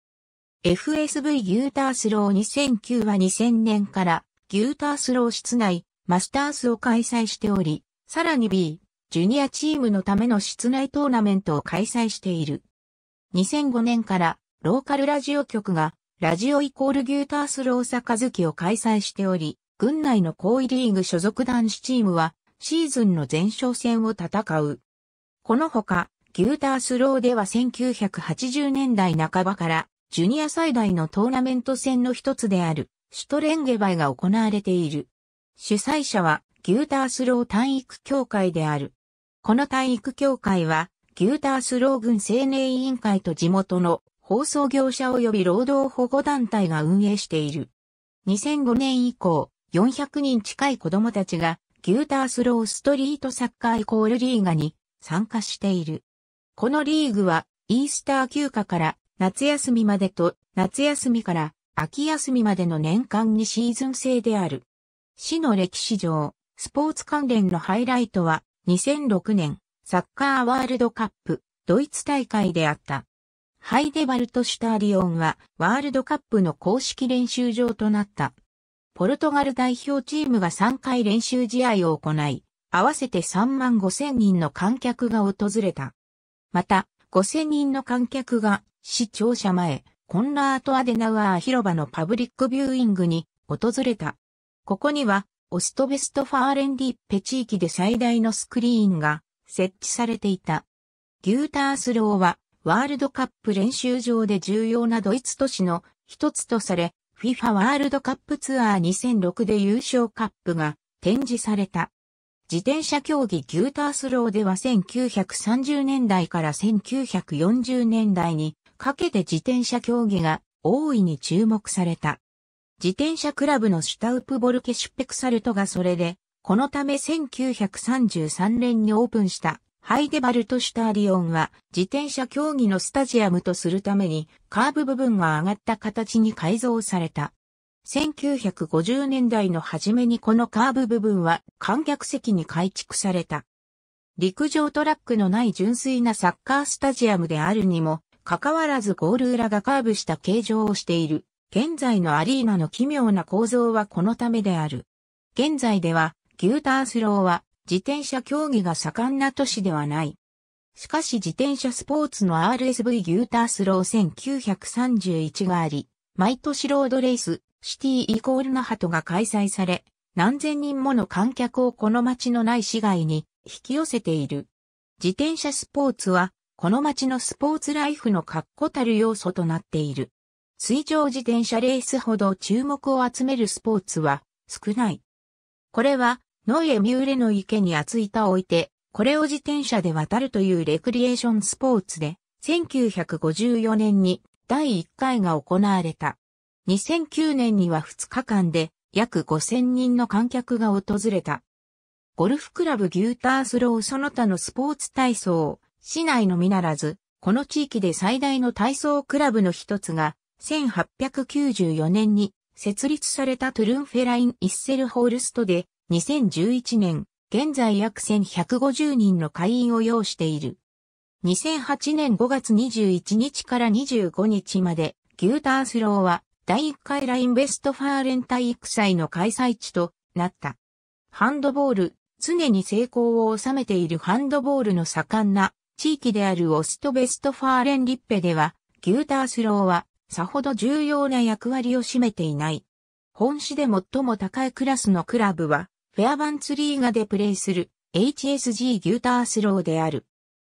FSV ギュータースロー2009は2000年からギュータースロー室内マスタースを開催しており、さらに B、ジュニアチームのための室内トーナメントを開催している。2005年からローカルラジオ局が、ラジオイコールギュータースローサカズキを開催しており、軍内の高位リーグ所属男子チームは、シーズンの前哨戦を戦う。このほか、ータースローでは1980年代半ばから、ジュニア最大のトーナメント戦の一つである、シュトレンゲバイが行われている。主催者は、ギュータースロー体育協会である。この体育協会は、ギュータースロー軍青年委員会と地元の放送業者及び労働保護団体が運営している。2005年以降、400人近い子供たちが、ギュータースローストリートサッカーイコールリーガに参加している。このリーグは、イースター休暇から夏休みまでと、夏休みから秋休みまでの年間にシーズン制である。市の歴史上、スポーツ関連のハイライトは、2006年、サッカーワールドカップ、ドイツ大会であった。ハイデバルトシュターリオンはワールドカップの公式練習場となった。ポルトガル代表チームが3回練習試合を行い、合わせて3万5千人の観客が訪れた。また、5千人の観客が市庁舎前、コンラート・アデナウアー広場のパブリックビューイングに訪れた。ここには、オストベストファーレンディッペ地域で最大のスクリーンが設置されていた。ギュータースローはワールドカップ練習場で重要なドイツ都市の一つとされ、FIFA ワールドカップツアー2006で優勝カップが展示された。自転車競技ギュータースローでは1930年代から1940年代にかけて自転車競技が大いに注目された。自転車クラブのシュタウプボルケシュペクサルトがそれで、このため1933年にオープンしたハイデバルトシュターリオンは自転車競技のスタジアムとするためにカーブ部分が上がった形に改造された。1950年代の初めにこのカーブ部分は観客席に改築された。陸上トラックのない純粋なサッカースタジアムであるにも、かかわらずゴール裏がカーブした形状をしている。現在のアリーナの奇妙な構造はこのためである。現在では、ギュータースローは自転車競技が盛んな都市ではない。しかし自転車スポーツの RSV ギュータースロー1931があり、毎年ロードレース、シティイコールナハトが開催され、何千人もの観客をこの街のない市街に引き寄せている。自転車スポーツは、この街のスポーツライフの確固たる要素となっている。水上自転車レースほど注目を集めるスポーツは少ない。これはノイエミューレの池に厚板を置いて、これを自転車で渡るというレクリエーションスポーツで、1954年に第1回が行われた。2009年には2日間で約5000人の観客が訪れた。ゴルフクラブギュータースローその他のスポーツ体操、市内のみならず、この地域で最大の体操クラブの一つが、1894年に設立されたトゥルンフェライン・イッセルホールストで2011年、現在約1150人の会員を要している。2008年5月21日から25日まで、ギュータースローは第1回ラインベストファーレン体育祭の開催地となった。ハンドボール、常に成功を収めているハンドボールの盛んな地域であるオストベストファーレンリッペでは、ギュータースローはさほど重要な役割を占めていない。本市で最も高いクラスのクラブは、フェアバンツリーガでプレイする HSG ギュータースローである。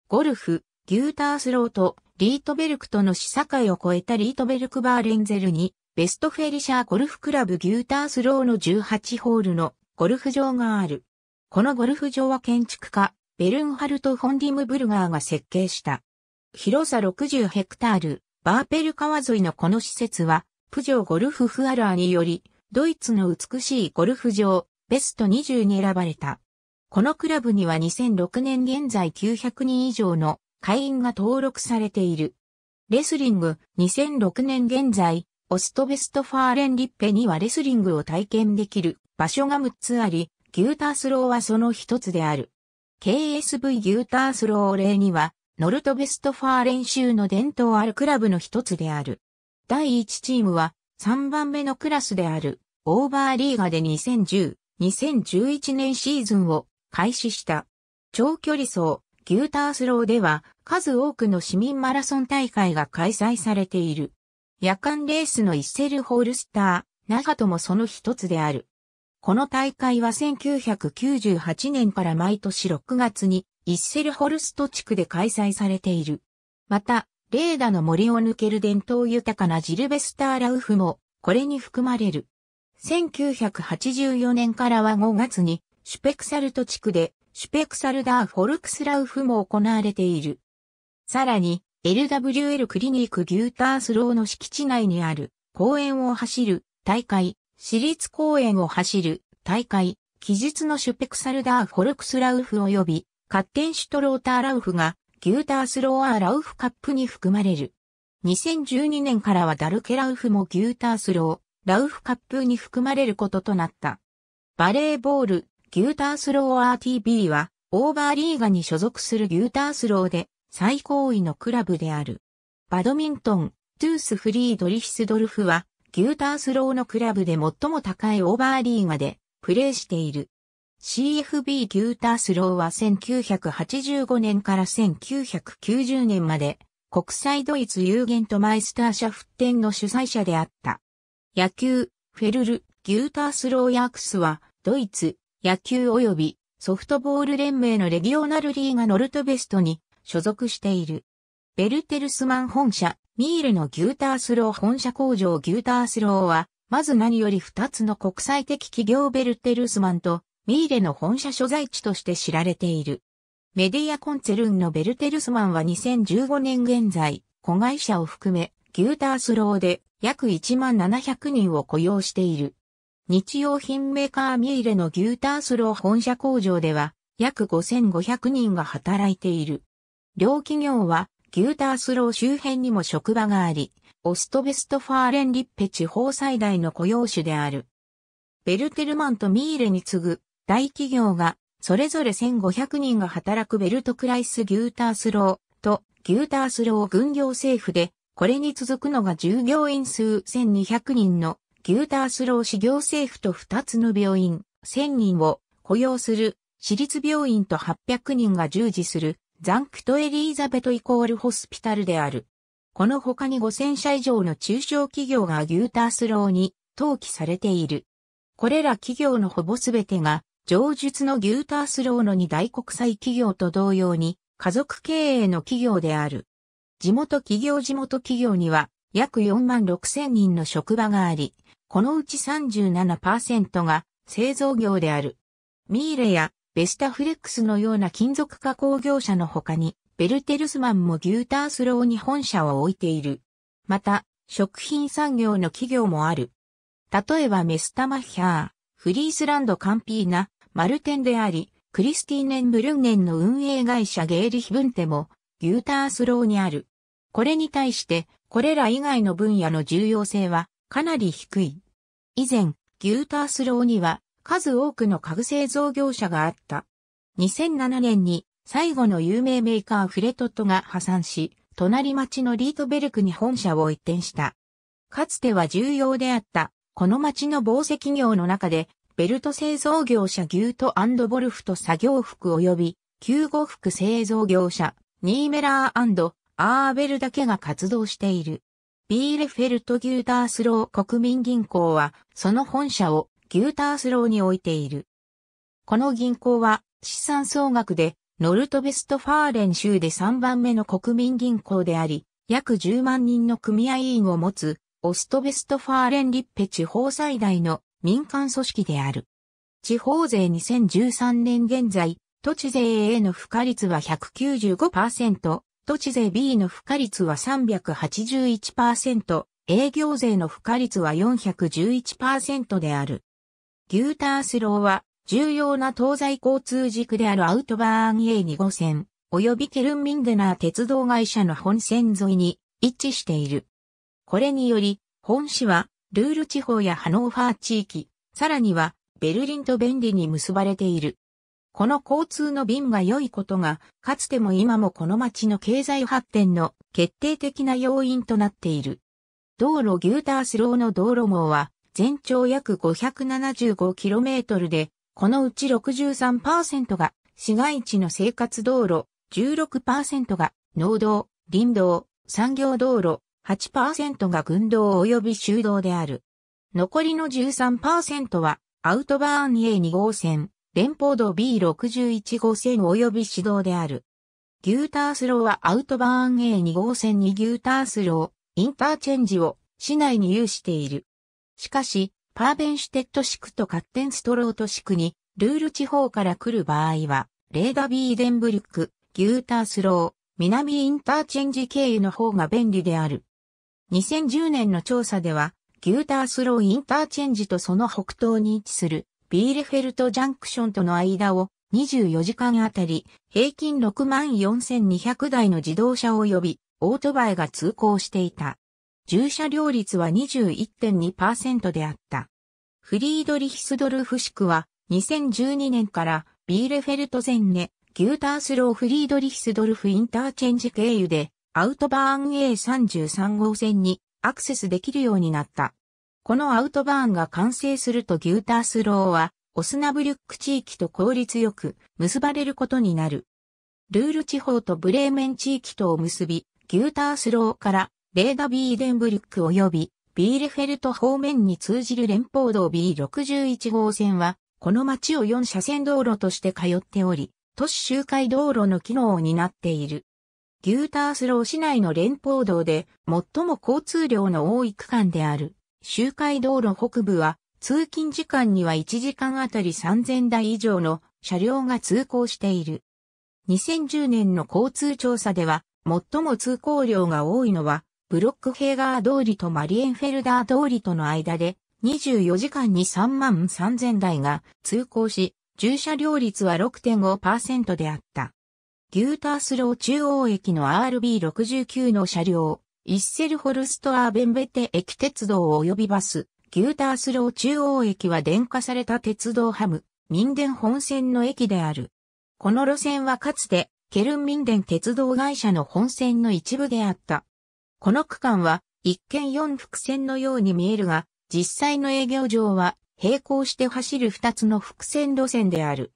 ゴルフ、ギュータースローとリートベルクとの試作会を超えたリートベルクバーレンゼルに、ベストフェリシャーゴルフクラブギュータースローの18ホールのゴルフ場がある。このゴルフ場は建築家、ベルンハルト・フォンディムブルガーが設計した。広さ60ヘクタール、バーペル川沿いのこの施設は、プジョーゴルフフアラーにより、ドイツの美しいゴルフ場、ベスト20に選ばれた。このクラブには2006年現在900人以上の会員が登録されている。レスリング2006年現在、オストベストファーレンリッペにはレスリングを体験できる場所が6つあり、ギュータースローはその1つである。KSV ギュータースロー例には、ノルトベストファーレン州の伝統あるクラブの1つである。第1チームは3番目のクラスである、オーバーリーガで2010、2011年シーズンを開始した。長距離走、ギュータースローでは数多くの市民マラソン大会が開催されている。夜間レースのイッセルホールスター、長ともその一つである。この大会は1998年から毎年6月にイッセルホルスト地区で開催されている。また、レーダの森を抜ける伝統豊かなジルベスターラウフもこれに含まれる。1984年からは5月に、シュペクサルト地区で、シュペクサルダーフォルクスラウフも行われている。さらに、LWL クリニックギュータースローの敷地内にある、公園を走る、大会、私立公園を走る、大会、期日のシュペクサルダーフォルクスラウフ及び、カッテンシュトローターラウフが、ギュータースローアーラウフカップに含まれる。2012年からはダルケラウフもギュータースロー、ラウフカップに含まれることとなった。バレーボール、ギュータースロー RTB は、オーバーリーガに所属するギュータースローで、最高位のクラブである。バドミントン、トゥースフリードリヒスドルフは、ギュータースローのクラブで最も高いオーバーリーガで、プレーしている。CFB ギュータースローは1985年から1990年まで、国際ドイツ有限とマイスターシャフテンの主催者であった。野球、フェルル、ギュータースローヤークスは、ドイツ、野球及びソフトボール連盟のレギオナルリーガノルトベストに所属している。ベルテルスマン本社、ミールのギュータースロー本社工場ギュータースローは、まず何より2つの国際的企業ベルテルスマンとミーレの本社所在地として知られている。メディアコンツェルンのベルテルスマンは2015年現在、子会社を含め、ギュータースローで約1万700人を雇用している。日用品メーカーミーレの牛タースロー本社工場では約5500人が働いている。両企業は牛タースロー周辺にも職場があり、オストベストファーレンリッペ地方最大の雇用種である。ベルテルマンとミーレに次ぐ大企業がそれぞれ1500人が働くベルトクライス・ギュータースローとギュータースロー軍業政府でこれに続くのが従業員数1200人のギュータースロー市行政府と2つの病院1000人を雇用する私立病院と800人が従事するザンクトエリーザベトイコールホスピタルである。この他に5000社以上の中小企業がギュータースローに登記されている。これら企業のほぼすべてが、上述のギュータースローの2大国際企業と同様に、家族経営の企業である。地元企業地元企業には約4万6千人の職場があり、このうち37%が製造業である。ミーレやベスタフレックスのような金属加工業者の他に、ベルテルスマンも牛タースローに本社を置いている。また、食品産業の企業もある。例えばメスタマヒャー、フリースランドカンピーナ、マルテンであり、クリスティーネンブルンネンの運営会社ゲーリヒブンテもギュータースローにある。これに対して、これら以外の分野の重要性はかなり低い。以前、ギュータースローには数多くの家具製造業者があった。2007年に最後の有名メーカーフレトットが破産し、隣町のリートベルクに本社を移転した。かつては重要であった、この町の防石業の中で、ベルト製造業者ギュートボルフと作業服及び、救護服製造業者ニーメラーアーベルだけが活動している。ビーレフェルト・ギュータースロー国民銀行は、その本社をギュータースローに置いている。この銀行は、資産総額で、ノルトベストファーレン州で3番目の国民銀行であり、約10万人の組合員を持つ、オストベストファーレンリッペ地方最大の民間組織である。地方税2013年現在、土地税 A の付加率は195%、土地税 B の付加率は381%、営業税の付加率は411%である。牛タースローは、重要な東西交通軸であるアウトバーン A2 号線、及びケルンミンデナー鉄道会社の本線沿いに位置している。これにより、本市は、ルール地方やハノーファー地域、さらには、ベルリンと便利に結ばれている。この交通の便が良いことが、かつても今もこの町の経済発展の決定的な要因となっている。道路ギュータースローの道路網は、全長約 575km で、このうち63%が市街地の生活道路、16%が農道、林道、産業道路、8%が軍道及び修道である。残りの13%はアウトバーン A2 号線、連邦道 B61 号線及び市道である。ギュータースローはアウトバーン A2 号線にギュータースロー、インターチェンジを市内に有している。しかし、パーベンシュテット地区とカッテンストロート地区に、ルール地方から来る場合は、レーダビーデンブリック、ギュータースロー、南インターチェンジ経由の方が便利である。2010年の調査では、ギュータースローインターチェンジとその北東に位置するビーレフェルトジャンクションとの間を24時間あたり平均64,200台の自動車及びオートバイが通行していた。駐車両率は21.2%であった。フリードリヒスドルフシ区は2012年からビーレフェルト前ンネ、ギュータースローフリードリヒスドルフインターチェンジ経由でアウトバーン A33 号線にアクセスできるようになった。このアウトバーンが完成するとギュータースローは、オスナブリュック地域と効率よく結ばれることになる。ルール地方とブレーメン地域とを結び、ギュータースローからレーダビーデンブリュック及びビーレフェルト方面に通じる連邦道 B61 号線は、この町を4車線道路として通っており、都市周回道路の機能を担っている。ギュータースロー市内の連邦道で最も交通量の多い区間である。周回道路北部は、通勤時間には1時間あたり3000台以上の車両が通行している。2010年の交通調査では、最も通行量が多いのは、ブロックヘーガー通りとマリエンフェルダー通りとの間で、24時間に3万3000台が通行し、駐車料率は6.5%であった。ギュータースロー中央駅の RB69 の車両、イッセルホルストアーベンベテ駅鉄道及びバス、ギュータースロー中央駅は電化された鉄道ハム、民電本線の駅である。この路線はかつて、ケルン民電鉄道会社の本線の一部であった。この区間は、一見四複線のように見えるが、実際の営業上は、並行して走る二つの複線路線である。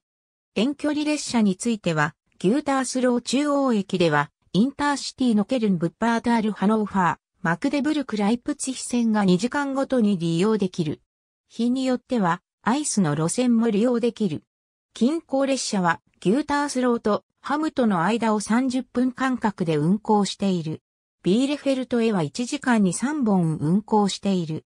遠距離列車については、ギュータースロー中央駅では、インターシティのケルン・ブッパートール・ハノーファー、マクデブルク・ライプツヒ線が2時間ごとに利用できる。日によっては、アイスの路線も利用できる。近郊列車は、ギュータースローとハムとの間を30分間隔で運行している。ビーレフェルトへは1時間に3本運行している。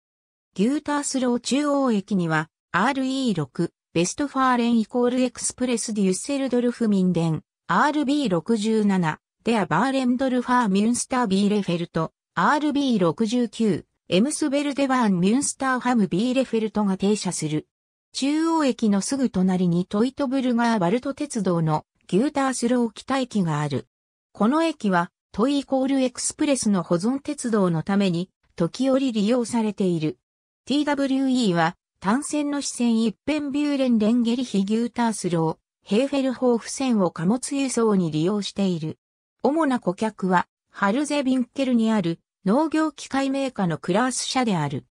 ギュータースロー中央駅には、RE6、ベストファーレンイコールエクスプレスデュッセルドルフ民伝、RB67、デア・バーレンドルファー・ミュンスター・ビーレフェルト、RB69、エムスベルデバーン・ミュンスター・ハム・ビーレフェルトが停車する。中央駅のすぐ隣にトイトブルガー・バルト鉄道のギュータースロー北駅がある。この駅は、トイイコールエクスプレスの保存鉄道のために、時折利用されている。TWE は、単線の支線一辺ビューレン・レンゲリヒ・ギュータースロー、ヘーフェルホーフ線を貨物輸送に利用している。主な顧客は、ハルゼ・ビンケルにある農業機械メーカーのクラース社である。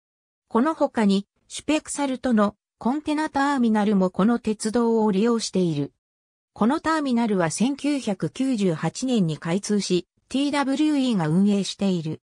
この他に、シュペクサルトのコンテナターミナルもこの鉄道を利用している。このターミナルは1998年に開通し、TWE が運営している。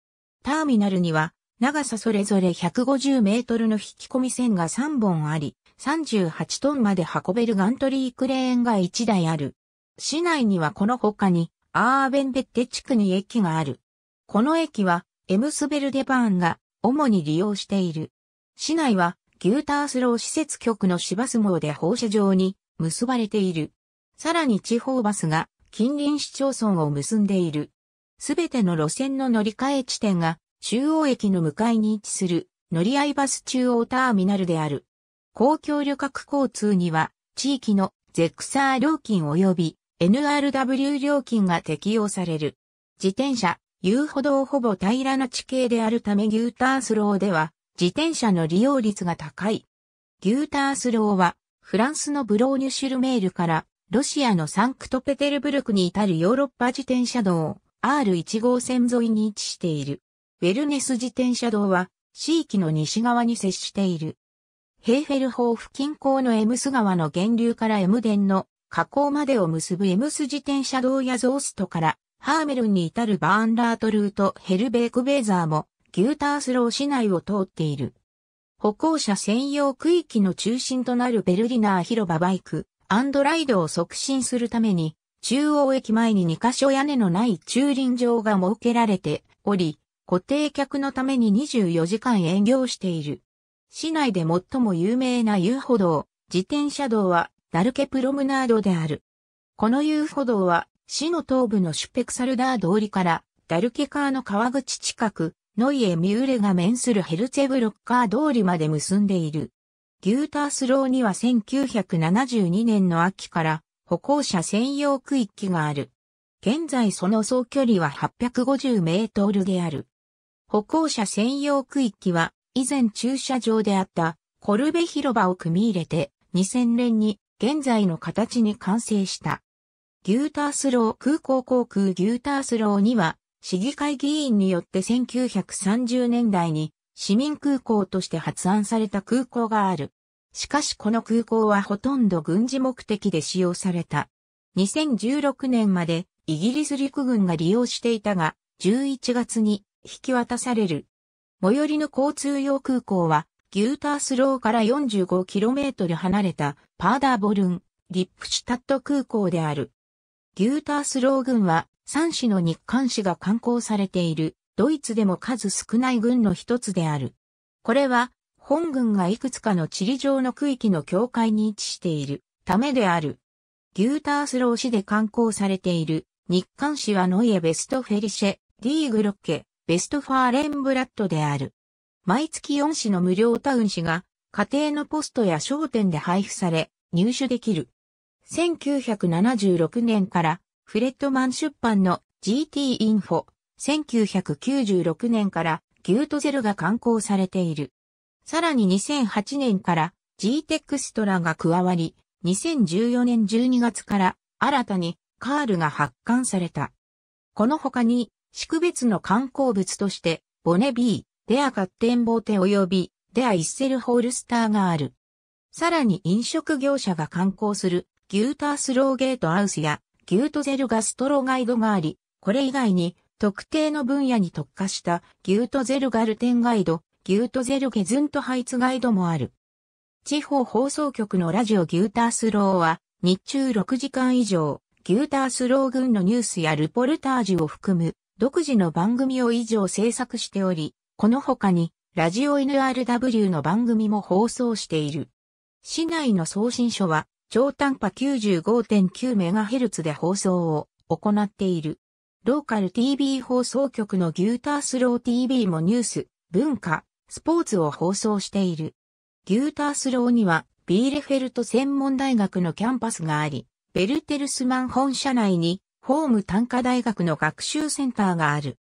ターミナルには、長さそれぞれ150メートルの引き込み線が3本あり、38トンまで運べるガントリークレーンが1台ある。市内にはこの他に、アーベンベッテ地区に駅がある。この駅は、エムスベルデバーンが主に利用している。市内は、ギュータースロー施設局の市バス網で放射状に結ばれている。さらに地方バスが近隣市町村を結んでいる。すべての路線の乗り換え地点が中央駅の向かいに位置する乗り合いバス中央ターミナルである。公共旅客交通には地域のゼクサー料金及び NRW 料金が適用される。自転車、遊歩道ほぼ平らな地形であるためギュータースローでは自転車の利用率が高い。ギュータースローはフランスのブローニュシュルメールからロシアのサンクトペテルブルクに至るヨーロッパ自転車道 R1 号線沿いに位置している。ウェルネス自転車道は地域の西側に接している。ヘーフェルホーフ近郊のエムス川の源流からエムデンの河口までを結ぶエムス自転車道やゾーストからハーメルンに至るバーンラートルートヘルベークベーザーもギュータースロー市内を通っている。歩行者専用区域の中心となるベルリナー広場バイク、アンドライドを促進するために、中央駅前に2箇所屋根のない駐輪場が設けられており、固定客のために24時間営業している。市内で最も有名な遊歩道、自転車道はダルケプロムナードである。この遊歩道は、市の東部のシュペクサルダー通りから、ダルケカーの川口近く、ノイエ・ミューレが面するヘルツェブロッカー通りまで結んでいる。ギュータースローには1972年の秋から歩行者専用区域がある。現在その総距離は850メートルである。歩行者専用区域は以前駐車場であったコルベ広場を組み入れて2000年に現在の形に完成した。ギュータースロー空港航空ギュータースローには、市議会議員によって1930年代に市民空港として発案された空港がある。しかしこの空港はほとんど軍事目的で使用された。2016年までイギリス陸軍が利用していたが、11月に引き渡される。最寄りの交通用空港はギュータースローから 45km 離れたパーダーボルン、リップシュタット空港である。ギュータースロー軍は3市の日韓市が観光されているドイツでも数少ない軍の一つである。これは本軍がいくつかの地理上の区域の境界に位置しているためである。ギュータースロー市で観光されている日韓市はノイエベストフェリシェ、ディーグロッケ、ベストファーレンブラッドである。毎月4紙の無料タウン紙が家庭のポストや商店で配布され入手できる。1976年からフレットマン出版の GT インフォ、1996年からギュートゼルが刊行されている。さらに2008年から G テックストラが加わり、2014年12月から新たにカールが発刊された。この他に、宿別の観光物として、ボネビー、デアカッテンボーテ及びデアイッセルホールスターがある。さらに飲食業者が観光するギュータースローゲートアウスやギュートゼルガストロガイドがあり、これ以外に特定の分野に特化したギュートゼルガルテンガイド、ギュートゼルゲズントハイツガイドもある。地方放送局のラジオギュータースローは日中6時間以上、ギュータースロー軍のニュースやルポルタージュを含む独自の番組を以上制作しており、この他に、ラジオ NRW の番組も放送している。市内の送信所は、超短波 95.9MHz で放送を行っている。ローカル TV 放送局のギュータースロー TV もニュース、文化、スポーツを放送している。ギュータースローには、ビーレフェルト専門大学のキャンパスがあり、ベルテルスマン本社内に、ホーム単科大学の学習センターがある。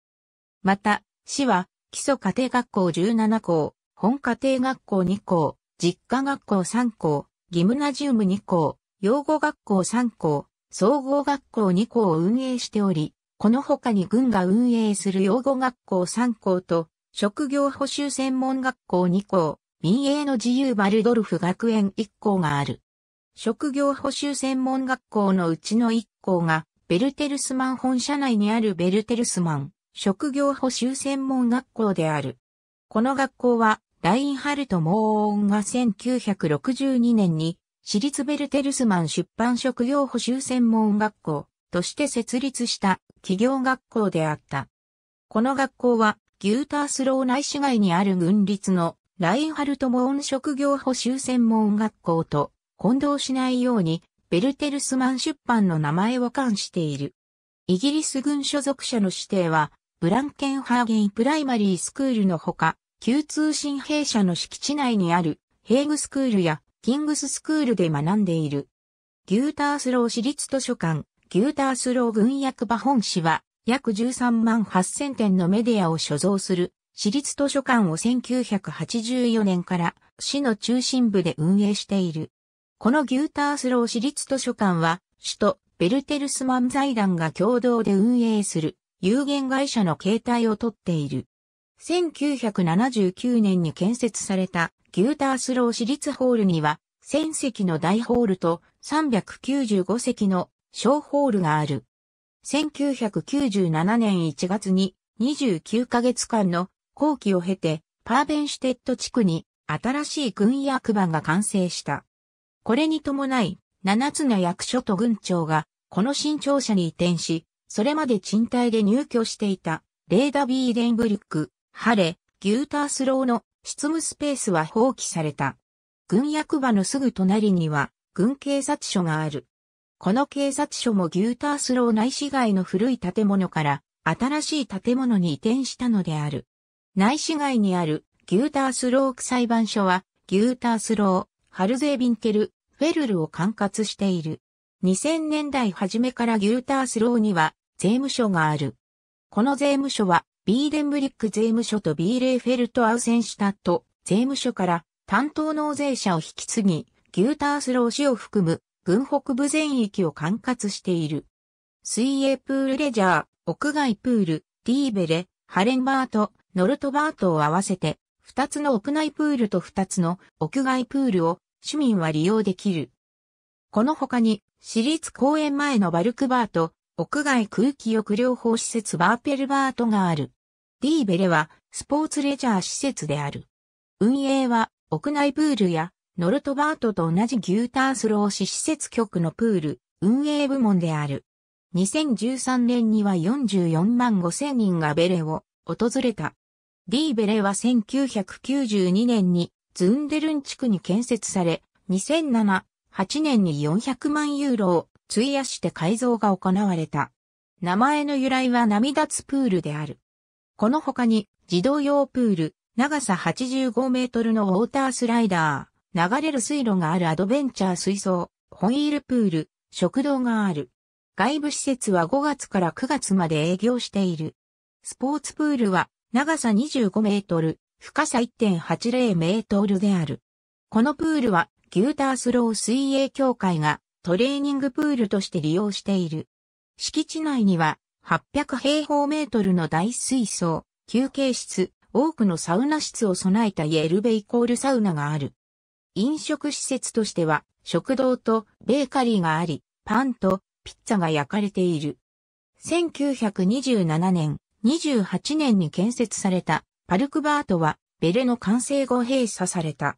また、市は、基礎家庭学校17校、本家庭学校2校、実家学校3校、ギムナジウム2校、養護学校3校、総合学校2校を運営しており、この他に軍が運営する養護学校3校と、職業補修専門学校2校、民営の自由バルドルフ学園1校がある。職業補修専門学校のうちの1校が、ベルテルスマン本社内にあるベルテルスマン職業補修専門学校である。この学校は、ラインハルト・モーンが1962年に、私立ベルテルスマン出版職業補修専門学校として設立した企業学校であった。この学校は、ギュータースロー内市街にある軍立のラインハルト・モーン職業補修専門学校と混同しないように、ベルテルスマン出版の名前を冠している。イギリス軍所属者の指定は、ブランケンハーゲンプライマリースクールのほか、旧通信弊社の敷地内にあるヘーグスクールやキングススクールで学んでいる。ギュータースロー市立図書館、ギュータースロー軍役場本市は約13万8000点のメディアを所蔵する市立図書館を1984年から市の中心部で運営している。このギュータースロー市立図書館は首都ベルテルスマン財団が共同で運営する有限会社の形態をとっている。1979年に建設されたギュータースロー市立ホールには1000席の大ホールと395席の小ホールがある。1997年1月に29ヶ月間の後期を経てパーベンシュテット地区に新しい軍役場が完成した。これに伴い7つの役所と軍庁がこの新庁舎に移転しそれまで賃貸で入居していた、レーダ・ビーデンブルク、ハレ、ギュータースローの執務スペースは放棄された。軍役場のすぐ隣には、軍警察署がある。この警察署もギュータースロー内市街の古い建物から新しい建物に移転したのである。内市街にあるギュータースロー区裁判所はギュータースロー、ハルゼービンケル、フェルルを管轄している。2000年代初めからギュータースローには税務署がある。この税務署はビーデンブリック税務署とビーレーフェルトアウセンシュタット税務署から担当納税者を引き継ぎ、ギュータースロー市を含む軍北部全域を管轄している。水泳プールレジャー、屋外プール、ディーベレ、ハレンバート、ノルトバートを合わせて、2つの屋内プールと2つの屋外プールを市民は利用できる。この他に、私立公園前のバルクバーと、屋外空気浴療法施設バーペルバートがある。ディーベレは、スポーツレジャー施設である。運営は、屋内プールや、ノルトバートと同じ牛タースロー市施設局のプール、運営部門である。2013年には44万5千人がベレを訪れた。ディーベレは1992年にズンデルン地区に建設され、2007、8年に400万ユーロを費やして改造が行われた。名前の由来は波立つプールである。この他に自動用プール、長さ85メートルのウォータースライダー、流れる水路があるアドベンチャー水槽、ホイールプール、食堂がある。外部施設は5月から9月まで営業している。スポーツプールは長さ25メートル、深さ1.80メートルである。このプールはギュータースロー水泳協会がトレーニングプールとして利用している。敷地内には800平方メートルの大水槽、休憩室、多くのサウナ室を備えたイエルベイコールサウナがある。飲食施設としては食堂とベーカリーがあり、パンとピッツァが焼かれている。1927年、28年に建設されたパルクバートはベレの完成後閉鎖された。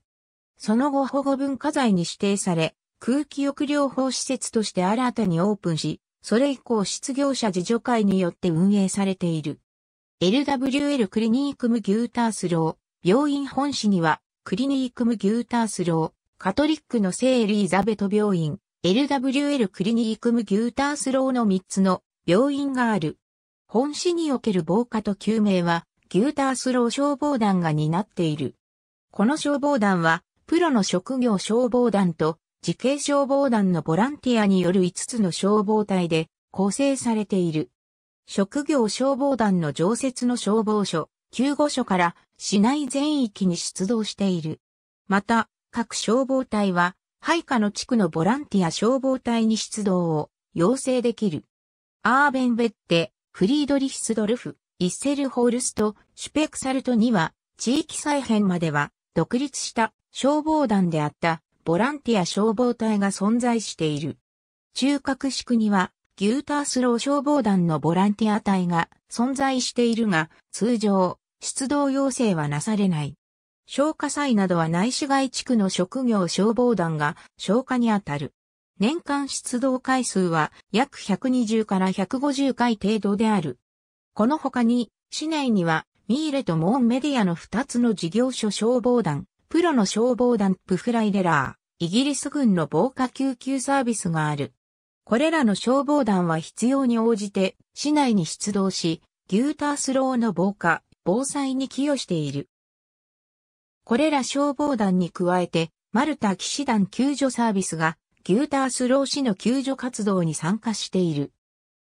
その後保護文化財に指定され、空気浴療法施設として新たにオープンし、それ以降失業者自助会によって運営されている。LWL クリニークムギュータースロー、病院本市には、クリニークムギュータースロー、カトリックの聖エリザベト病院、LWL クリニークムギュータースローの3つの病院がある。本市における防火と救命は、ギュータースロー消防団が担っている。この消防団は、プロの職業消防団と自警消防団のボランティアによる5つの消防隊で構成されている。職業消防団の常設の消防署、救護所から市内全域に出動している。また、各消防隊は、配下の地区のボランティア消防隊に出動を要請できる。アーベンベッテ、フリードリヒスドルフ、イッセルホールスト、シュペクサルトには、地域再編までは独立した消防団であったボランティア消防隊が存在している。中核市区にはギュータースロー消防団のボランティア隊が存在しているが、通常、出動要請はなされない。消火祭などは内市街地区の職業消防団が消火にあたる。年間出動回数は約120から150回程度である。この他に、市内にはミーレとモーンメディアの2つの事業所消防団、プロの消防団プフライレラー、イギリス軍の防火救急サービスがある。これらの消防団は必要に応じて市内に出動し、ギュータースローの防火、防災に寄与している。これら消防団に加えて、マルタ騎士団救助サービスが、ギュータースロー市の救助活動に参加している。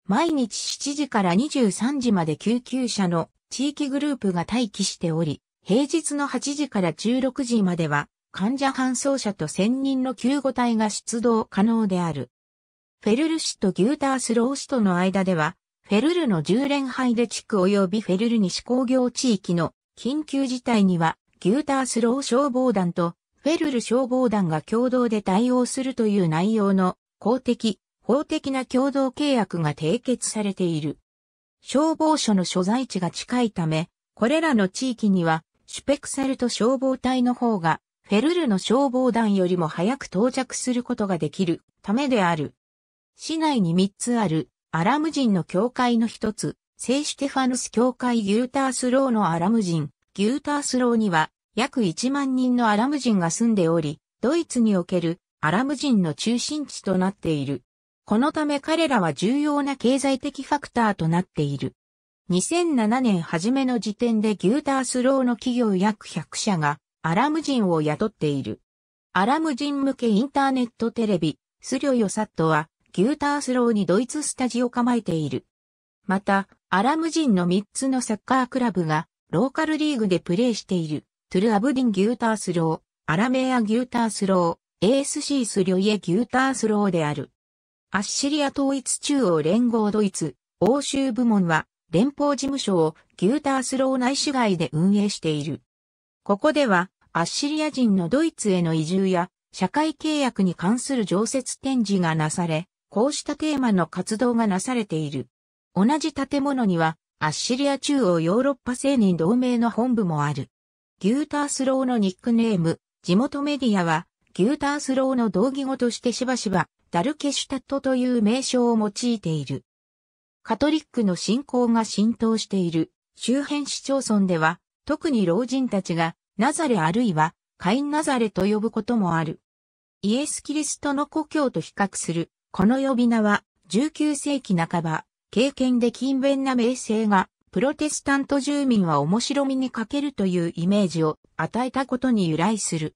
毎日7時から23時まで救急車の地域グループが待機しており、平日の8時から16時までは、患者搬送者と専任の救護隊が出動可能である。フェルル市とギュータースロー市との間では、フェルルの10連敗で地区及びフェルル西工業地域の緊急事態には、ギュータースロー消防団とフェルル消防団が共同で対応するという内容の公的、法的な共同契約が締結されている。消防署の所在地が近いため、これらの地域にはシュペクセルト消防隊の方が、フェルルの消防団よりも早く到着することができるためである。市内に3つあるアラム人の教会の一つ、聖シュテファヌス教会ギュータースローのアラム人、ギュータースローには約1万人のアラム人が住んでおり、ドイツにおけるアラム人の中心地となっている。このため彼らは重要な経済的ファクターとなっている。2007年初めの時点でギュータースローの企業約100社がアラム人を雇っている。アラム人向けインターネットテレビ、スリョヨサットはギュータースローにドイツスタジオ構えている。また、アラム人の3つのサッカークラブがローカルリーグでプレーしている、トゥルアブディン・ギュータースロー、アラメア・ギュータースロー、ASC スリョイエ・ギュータースローである。アッシリア統一中央連合ドイツ、欧州部門は、連邦事務所をギュータースロー内市街で運営している。ここでは、アッシリア人のドイツへの移住や、社会契約に関する常設展示がなされ、こうしたテーマの活動がなされている。同じ建物には、アッシリア中央ヨーロッパ青年同盟の本部もある。ギュータースローのニックネーム、地元メディアは、ギュータースローの同義語としてしばしば、ダルケシュタットという名称を用いている。カトリックの信仰が浸透している周辺市町村では、特に老人たちがナザレあるいはカインナザレと呼ぶこともある。イエス・キリストの故郷と比較する、この呼び名は19世紀半ば、経験で勤勉な名声が、プロテスタント住民は面白みに欠けるというイメージを与えたことに由来する。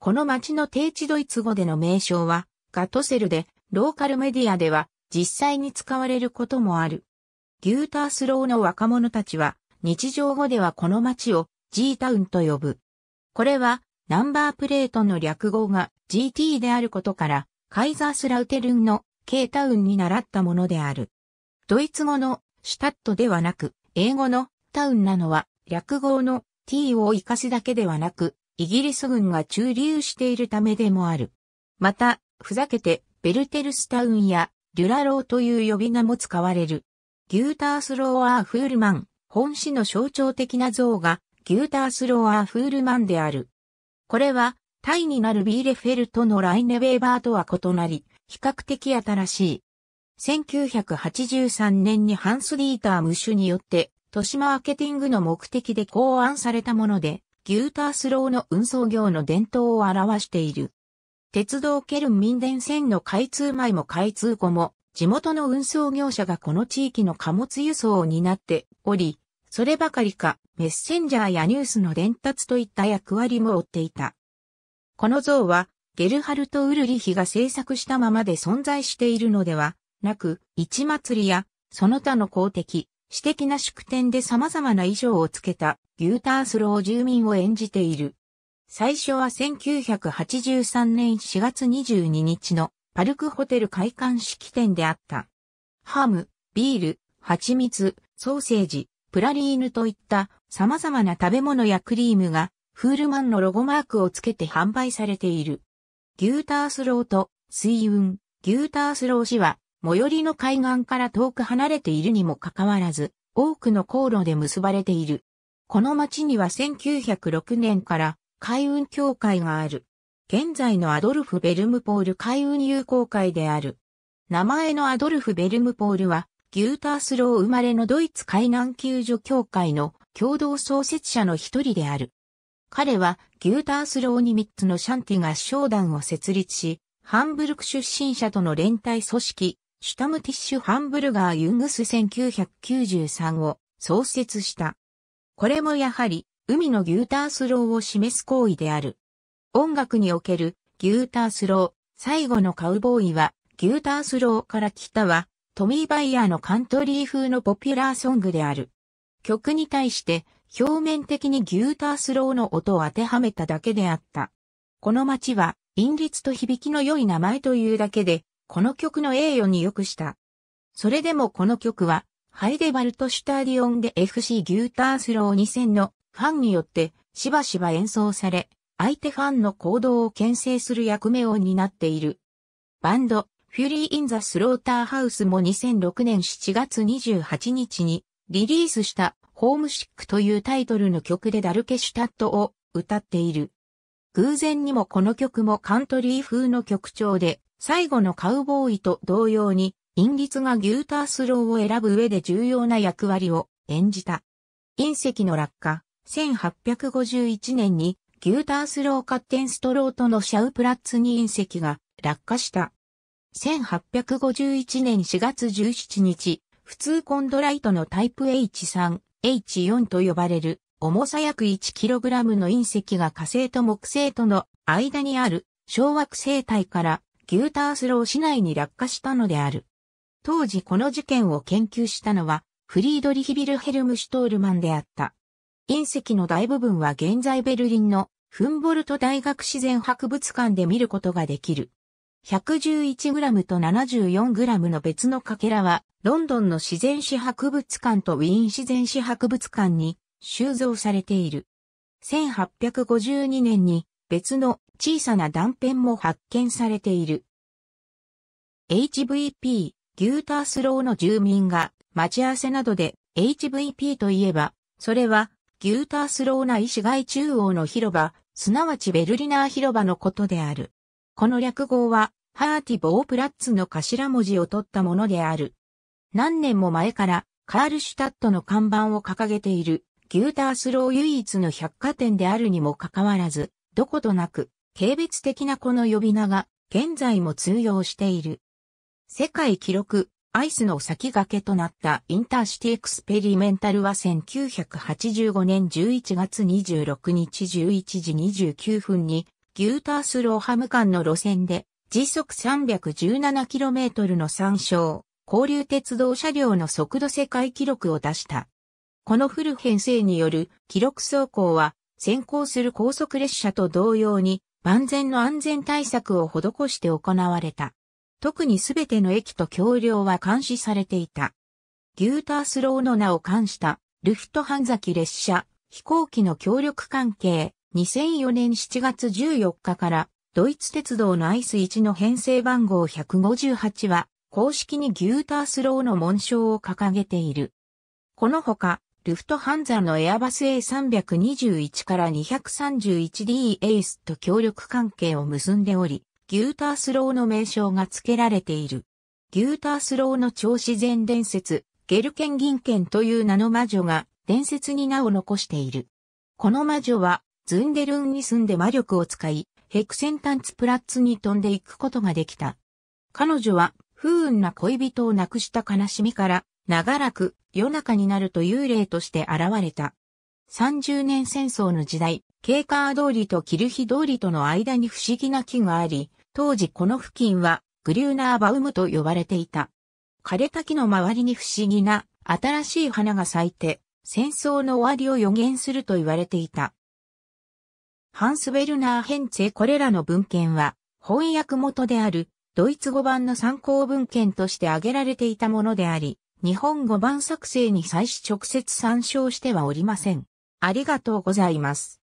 この町の低地ドイツ語での名称は、ガトセルで、ローカルメディアでは、実際に使われることもある。ギュータースローの若者たちは、日常語ではこの街を G タウンと呼ぶ。これは、ナンバープレートの略語が GT であることから、カイザースラウテルンの K タウンに習ったものである。ドイツ語のシュタットではなく、英語のタウンなのは、略語の t を活かすだけではなく、イギリス軍が駐留しているためでもある。また、ふざけてベルテルスタウンやデュラローという呼び名も使われる。ギュータースローアー・フールマン、本誌の象徴的な像がギュータースローアー・フールマンである。これは、タイになるビーレフェルトのライネベーバーとは異なり、比較的新しい。1983年にハンス・ディーター・ムッシュによって、都市マーケティングの目的で考案されたもので、ギュータースローの運送業の伝統を表している。鉄道ケルン民電線の開通前も開通後も、地元の運送業者がこの地域の貨物輸送を担っており、そればかりか、メッセンジャーやニュースの伝達といった役割も負っていた。この像は、ゲルハルト・ウルリヒが制作したままで存在しているのではなく、市祭りや、その他の公的、私的な祝典で様々な衣装をつけた、ギュータースロー住民を演じている。最初は1983年4月22日のパルクホテル開館式典であった。ハム、ビール、蜂蜜、ソーセージ、プラリーヌといった様々な食べ物やクリームがフールマンのロゴマークをつけて販売されている。ギュータースローと水運、ギュータースロー市は最寄りの海岸から遠く離れているにもかかわらず多くの航路で結ばれている。この町には1906年から海運協会がある。現在のアドルフ・ベルムポール海運友好会である。名前のアドルフ・ベルムポールは、ギュータースロー生まれのドイツ海難救助協会の共同創設者の一人である。彼はギュータースローに3つのシャンティ合唱団を設立し、ハンブルク出身者との連帯組織、シュタムティッシュ・ハンブルガー・ユングス1993を創設した。これもやはり海のギュータースローを示す行為である。音楽におけるギュータースロー、最後のカウボーイは、ギュータースローから来たは、トミー・バイヤーのカントリー風のポピュラーソングである。曲に対して、表面的にギュータースローの音を当てはめただけであった。この街は、韻律と響きの良い名前というだけで、この曲の栄誉に良くした。それでもこの曲は、ハイデバルトシュターディオンで FC ギュータースロー2000のファンによってしばしば演奏され、相手ファンの行動を牽制する役目を担っている。バンド、フュリー・イン・ザ・スローターハウスも2006年7月28日にリリースしたホームシックというタイトルの曲でダルケシュタットを歌っている。偶然にもこの曲もカントリー風の曲調で、最後のカウボーイと同様に、陰律がギュータースローを選ぶ上で重要な役割を演じた。隕石の落下、1851年にギュータースローカッテンストロートのシャウプラッツに隕石が落下した。1851年4月17日、普通コンドライトのタイプ H3、H4 と呼ばれる重さ約 1kg の隕石が火星と木星との間にある小惑星帯からギュータースロー市内に落下したのである。当時この事件を研究したのはフリードリヒビルヘルムシュトールマンであった。隕石の大部分は現在ベルリンのフンボルト大学自然博物館で見ることができる。111g と 74g の別のかけらは、ロンドンの自然史博物館とウィーン自然史博物館に収蔵されている。1852年に別の小さな断片も発見されている。HVP、ギュータースローの住民が待ち合わせなどで HVP といえば、それはギュータースローナイ市街中央の広場、すなわちベルリナー広場のことである。この略語は、ハーティボープラッツの頭文字を取ったものである。何年も前から、カールシュタットの看板を掲げている、ギュータースロー唯一の百貨店であるにもかかわらず、どことなく、軽蔑的なこの呼び名が、現在も通用している。世界記録、アイスの先駆けとなったインターシティエクスペリメンタルは1985年11月26日11時29分にギュータースローハム間の路線で時速 317km の参照、交流鉄道車両の速度世界記録を出した。このフル編成による記録走行は先行する高速列車と同様に万全の安全対策を施して行われた。特にすべての駅と橋梁は監視されていた。ギュータースローの名を冠したルフトハンザキ列車、飛行機の協力関係、2004年7月14日からドイツ鉄道のアイス1の編成番号158は公式にギュータースローの紋章を掲げている。このほか、ルフトハンザのエアバス A321 から 231D エースと協力関係を結んでおり、ギュータースローの名称が付けられている。ギュータースローの超自然伝説、ゲルケン銀剣という名の魔女が伝説に名を残している。この魔女はズンデルンに住んで魔力を使い、ヘクセンタンツプラッツに飛んでいくことができた。彼女は不運な恋人を亡くした悲しみから長らく夜中になると幽霊として現れた。30年戦争の時代、ケーカー通りとキルヒ通りとの間に不思議な木があり、当時この付近はグリューナーバウムと呼ばれていた。枯れた木の周りに不思議な新しい花が咲いて戦争の終わりを予言すると言われていた。ハンス・ベルナー・ヘンツェこれらの文献は翻訳元であるドイツ語版の参考文献として挙げられていたものであり、日本語版作成に際し直接参照してはおりません。ありがとうございます。